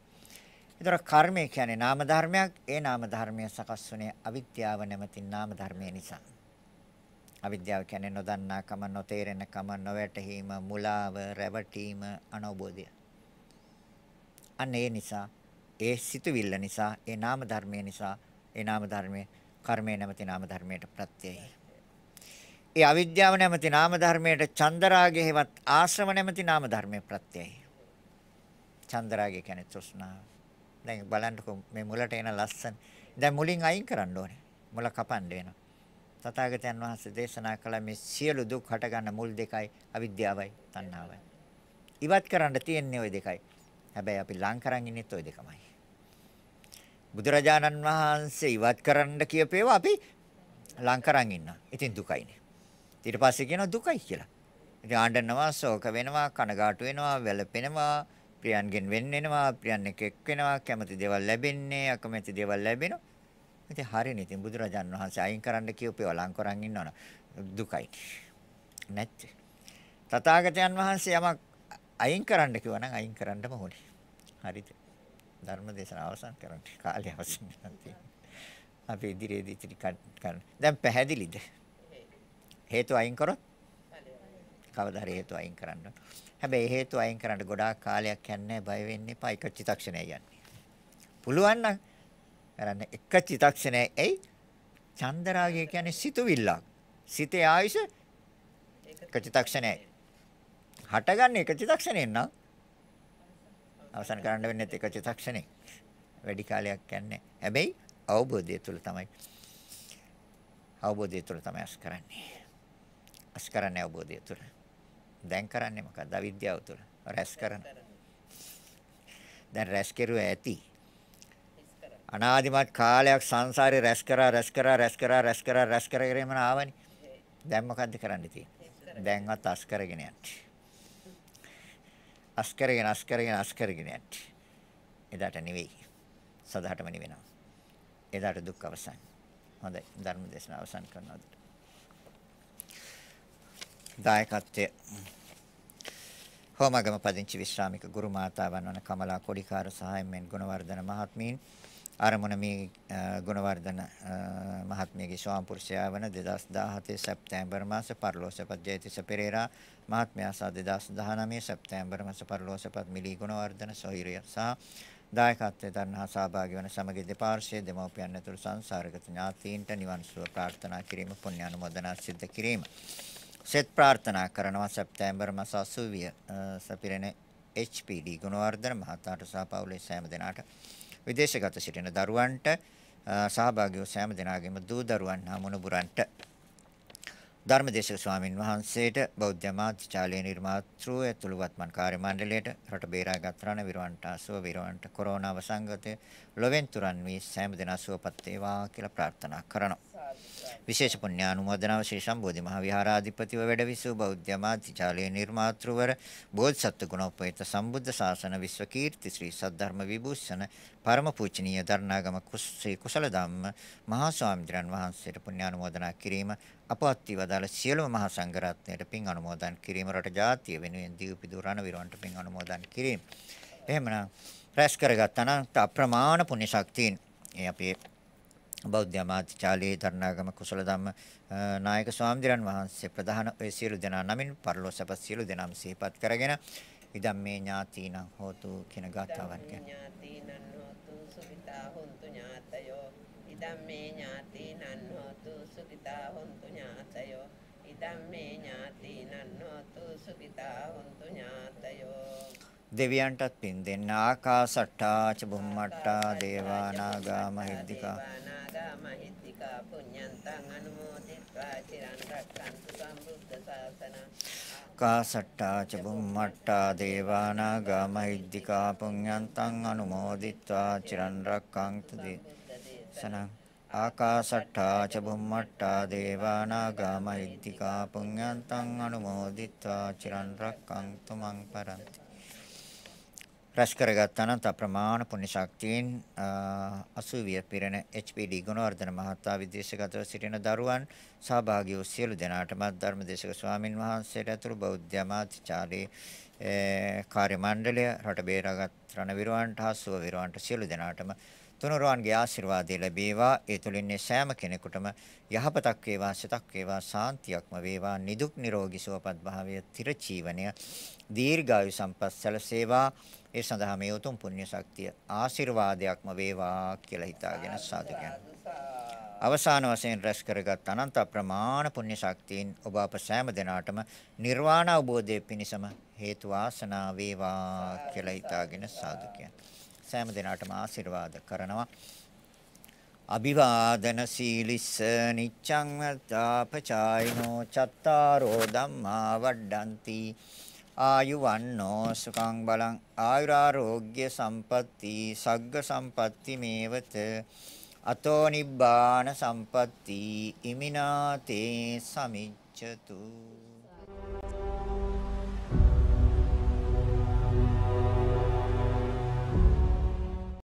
ඒතර කර්මය කියන්නේ නාම ධර්මයක්. ඒ නාම ධර්මය සකස් වුණේ අවිද්‍යාව නැමැති නාම ධර්මය නිසා. අවිද්‍යාව කියන්නේ නොදන්නාකම, නොතේරෙනකම, නොවැටහීම, මුලාව, රැවටීම, අනෝබෝධය. අන්න ඒ නිසා ඒ සිතුවිල්ල නිසා ඒ නාම ධර්මය නිසා ඒ නාම ධර්මයේ කර්මය නැමැති නාම ධර්මයට ප්‍රත්‍යයයි. ඒ අවිද්‍යාව නැමැති නාම ධර්මයට චන්දරාගය හේවත් ආශ්‍රම නැමැති නාම ධර්මයේ ප්‍රත්‍යයයි. චන්දරාගය කියන්නේ තෘෂ්ණාව. දැන් බලන්නකෝ මේ මුලට එන ලස්සන. දැන් මුලින් අයින් කරන්න ඕනේ. මුල කපන්න වෙනවා. තථාගතයන් වහන්සේ දේශනා කළ මේ සියලු දුක් හටගන්න මුල් දෙකයි අවිද්‍යාවයි තණ්හාවයි. ඉවත් කරන්න තියෙන්නේ ওই දෙකයි. හැබැයි අපි ලං කරන් ඉන්නේ ওই දෙකමයි. බුදුරජාණන් වහන්සේ ඉවත් කරන්න කියපේවා අපි ලං කරන් ඉන්නවා. ඉතින් දුකයිනේ. ඊට පස්සේ කියනවා දුකයි කියලා. ඉතින් ආඬනවා, ශෝක වෙනවා, කනගාටු වෙනවා, වැළපෙනවා, ප්‍රියන්ගෙන් වෙන් වෙනවා, ප්‍රියන් එක එක් වෙනවා, කැමති දේවල් ලැබෙන්නේ, අකමැති දේවල් ලැබෙනවා. ඉතින් හරිනේ. ඉතින් බුදුරජාණන් වහන්සේ අයින් කරන්න කියපේවා ලං කරන් ඉන්නවනම් දුකයි. නැත්ද? තථාගතයන් වහන්සේ යමක් අයින් කරන්න කිව්වනම් අයින් කරන්නම ඕනේ. හරිද? ධර්ම දේශනාව අවසන් කරන්න කාලය අවසන් වෙනවා. අපි ඉදිරියේදී ඉතිරි කරන. දැන් පැහැදිලිද? හේතු අයින් කරොත් කවදා හරි හේතු අයින් කරන්න. හැබැයි හේතු අයින් කරන්න ගොඩාක් කාලයක් යන්නේ බය වෙන්න එපා. එක චිතක්ෂණයක් යන්නේ. පුළුවන් නම් කරන්න එක චිතක්ෂණයක්. එයි චන්දරාගය කියන්නේ සිතුවිල්ලක්. සිතේ ආයුෂ එක චිතක්ෂණයයි. හටගන්නේ එක චිතක්ෂණයෙන් නම් අවසන් කරන්න වෙන්නේ එක චිත්තක්ෂණේ. වැඩි කාලයක් යන්නේ. හැබැයි අවබෝධය තුල තමයි අවබෝධය තුල තමයි අස් කරන්නේ. අස් කරන්නේ අවබෝධය තුල. දැන් කරන්නේ මොකක්ද? අවිද්‍යාව තුල. රැස් කරන. දැන් රැස් කෙරුවා ඇති. අනාදිමත් කාලයක් සංසාරේ රැස් කරා රැස් කරා රැස් කරා රැස් කරා රැස් කරගෙන ආවනේ. දැන් මොකද්ද කරන්න තියෙන්නේ? දැන්වත් අස් කරගෙන යන්නේ. අස්කරගෙන අස්කරගෙන අස්කරගෙන යටි. එදාට නෙවෙයි. සදාටම නෙවෙනවා. එදාට දුක් අවසන්. හොඳයි. ධර්ම දේශනාව අවසන් කරනවා. දායකත්වය හෝමාගම පදිංචි විශ්‍රාමික ගුරු මාතාවන් වන කමලා කොඩිකාර සහායයෙන් ගුණවර්ධන මහත්මීන් අරමුණ මේ ගුණවර්ධන මහත්මියගේ ස්වාම පුරුෂයා වන 2017 සැප්තැම්බර් මාස පරිලෝසපත් ජයතිස පෙරේරා මහත්මයා සහ 2019 සැප්තැම්බර් මාස පරිලෝසපත් මිලී ගුණවර්ධන සොහිරිය සහ දායකත්වයේ දරනහා සහභාගී වන සමගි දෙපාර්ශ්වයේ දෙමව්පියන් ඇතුළු සංසාරගත ඥාතීන්ට නිවන් සුව ප්‍රාර්ථනා කිරීම පුණ්‍ය අනුමೋದනා සිද්ධ කිරීම. සෙත් ප්‍රාර්ථනා කරනවා සැප්තැම්බර් මාස 80 සපිරෙන HPD ගුණවර්ධන මහතාට සහ පවුලේ සෑම දෙනාට විදේශගත සිටින දරුවන්ට සහභාගී වූ සෑම දෙනාගේම දූ දරුවන් හා මුණුබුරන්ට ධර්මදේශක ස්වාමින් වහන්සේට බෞද්ධ මාත්‍චාලේ නිර්මාතෘ ඇතුළු වත්මන් කාර්ය මණ්ඩලයට රට බේරාගත් රණ විරවන්ට අසුව විරවන්ට කොරෝනා වසංගතය ලොවෙන් තුරන් වී සෑම දෙනා සුවපත් වේවා කියලා ප්‍රාර්ථනා කරනවා. විශේෂ පුණ්‍යානුමෝදනාව ශ්‍රී සම්බෝධි මහ විහාරාධිපතිව වැඩවිසූ බෞද්ධ මාත්‍චාලයේ නිර්මාතෘවර බෝධිසත්ව ගුණෝපේත සම්බුද්ධ ශාසන විශ්වකීර්ති ශ්‍රී සද්ධර්ම විභූෂණ පරම පූජනීය දරණාගම කුස්සේ කුසල ධම්ම මහා ස්වාමීන් වහන්සේට පුණ්‍යානුමෝදනා කිරීම අපවත් වදාළ සියලුම මහා සංඝරත්නයට පින් අනුමෝදන් කිරීම රට ජාතිය වෙනුවෙන් දීපිදු රණවිරවන්ට පින් අනුමෝදන් කිරීම එහෙමනම් රැස් කරගත්තා නම් අප්‍රමාණ පුණ්‍ය ශක්තියින් ඒ අපේ බෞද්ධ අමාත්‍යාලයේ තරණාගම කුසල ධම්ම නායක ස්වාමීන් වහන්සේ ප්‍රධාන ඒ සියලු දෙනා නමින් පරිලෝසප සියලු දෙනාම සිහිපත් කරගෙන ඉදම් මේ ඥාතීනං හෝතු කියන ගාථාවන් කියන ඥාතීනං හෝතු සුඛිතා හොන්තු ඥාතයෝ ඉදම් මේ ඥාතීනං හෝතු සුඛිතා හොන්තු ඥාතයෝ ඉදම් මේ ඥාතීනං හෝතු සුඛිතා හොන්තු ඥාතයෝ දෙවියන්ටත් පින් දෙන්න ආකාසට්ටා ච බුම්මට්ටා දේවානාගා මහිද්దికා ත්වා පුඤ්ඤන්තං අනුමෝදිත්වා චිරන් රැක්කන්තු සම්බුද්ධ ශාසනං කාසට්ටා ච බුම්මට්ටා දේවානාගා මහිද්దికා පුඤ්ඤන්තං අනුමෝදිත්වා චිරන් රැක්කන්තු දේශනං ආකාසට්ටා ච බුම්මට්ටා දේවානාගා මහිද්దికා පුඤ්ඤන්තං අනුමෝදිත්වා චිරන් රැක්කන්තු මං පරන්ති රැස් කරගත්තා නම් අප්‍රමාණ පුණ්‍ය ශක්තියෙන් අසුවිය පිරෙන HPD ගුණවර්ධන මහතා විදේශගතව සිටින දරුවන් සහභාගී වූ සියලු දෙනාටම ධර්ම දේශක ස්වාමින් වහන්සේට ඇතුළු බෞද්ධ අමාත්‍යාලේ කාර්ය මණ්ඩලය රට බේරාගත් රණවිරුවන්ට හා සුව විරුවන්ට සියලු දෙනාටම තුනුරුවන්ගේ ආශිර්වාදය ලැබේවා. ඒ තුලින් සෑම කෙනෙකුටම යහපතක් වේවා, සිතක් වේවා, සාන්තියක්ම වේවා, නිදුක් නිරෝගී සුවපත් භාවය, තිරචීවනය, දීර්ඝායු සම්පත් සැලසේවා. ඒ සඳහා මේ උතුම් පුණ්‍ය ශක්තිය ආශිර්වාදයක්ම වේවා කියලා හිතාගෙන සාදු අවසාන වශයෙන් රැස් කරගත් අනන්ත ප්‍රමාණ පුණ්‍ය ශක්තියින් ඔබ අප සෑම දිනාටම නිර්වාණ අවබෝධයේ පිණසම හේතු වාසනා වේවා කියලා හිතාගෙන සාදු කියනවා. සෑම දිනාටම ආශිර්වාද කරනවා. අභිවාදන සීලිස්ස නිච්ඡං අත්තාපචායිනෝ චත්තාරෝ ධම්මා වඩ්ඩಂತಿ ආයු වන්නෝ සුඛං බලං ආයුරාෝග්‍ය සම්පatti සග්ග සම්පatti මේවත අතෝ නිබ්බාන සම්පatti ඉමිනාතේ සමිච්ඡතු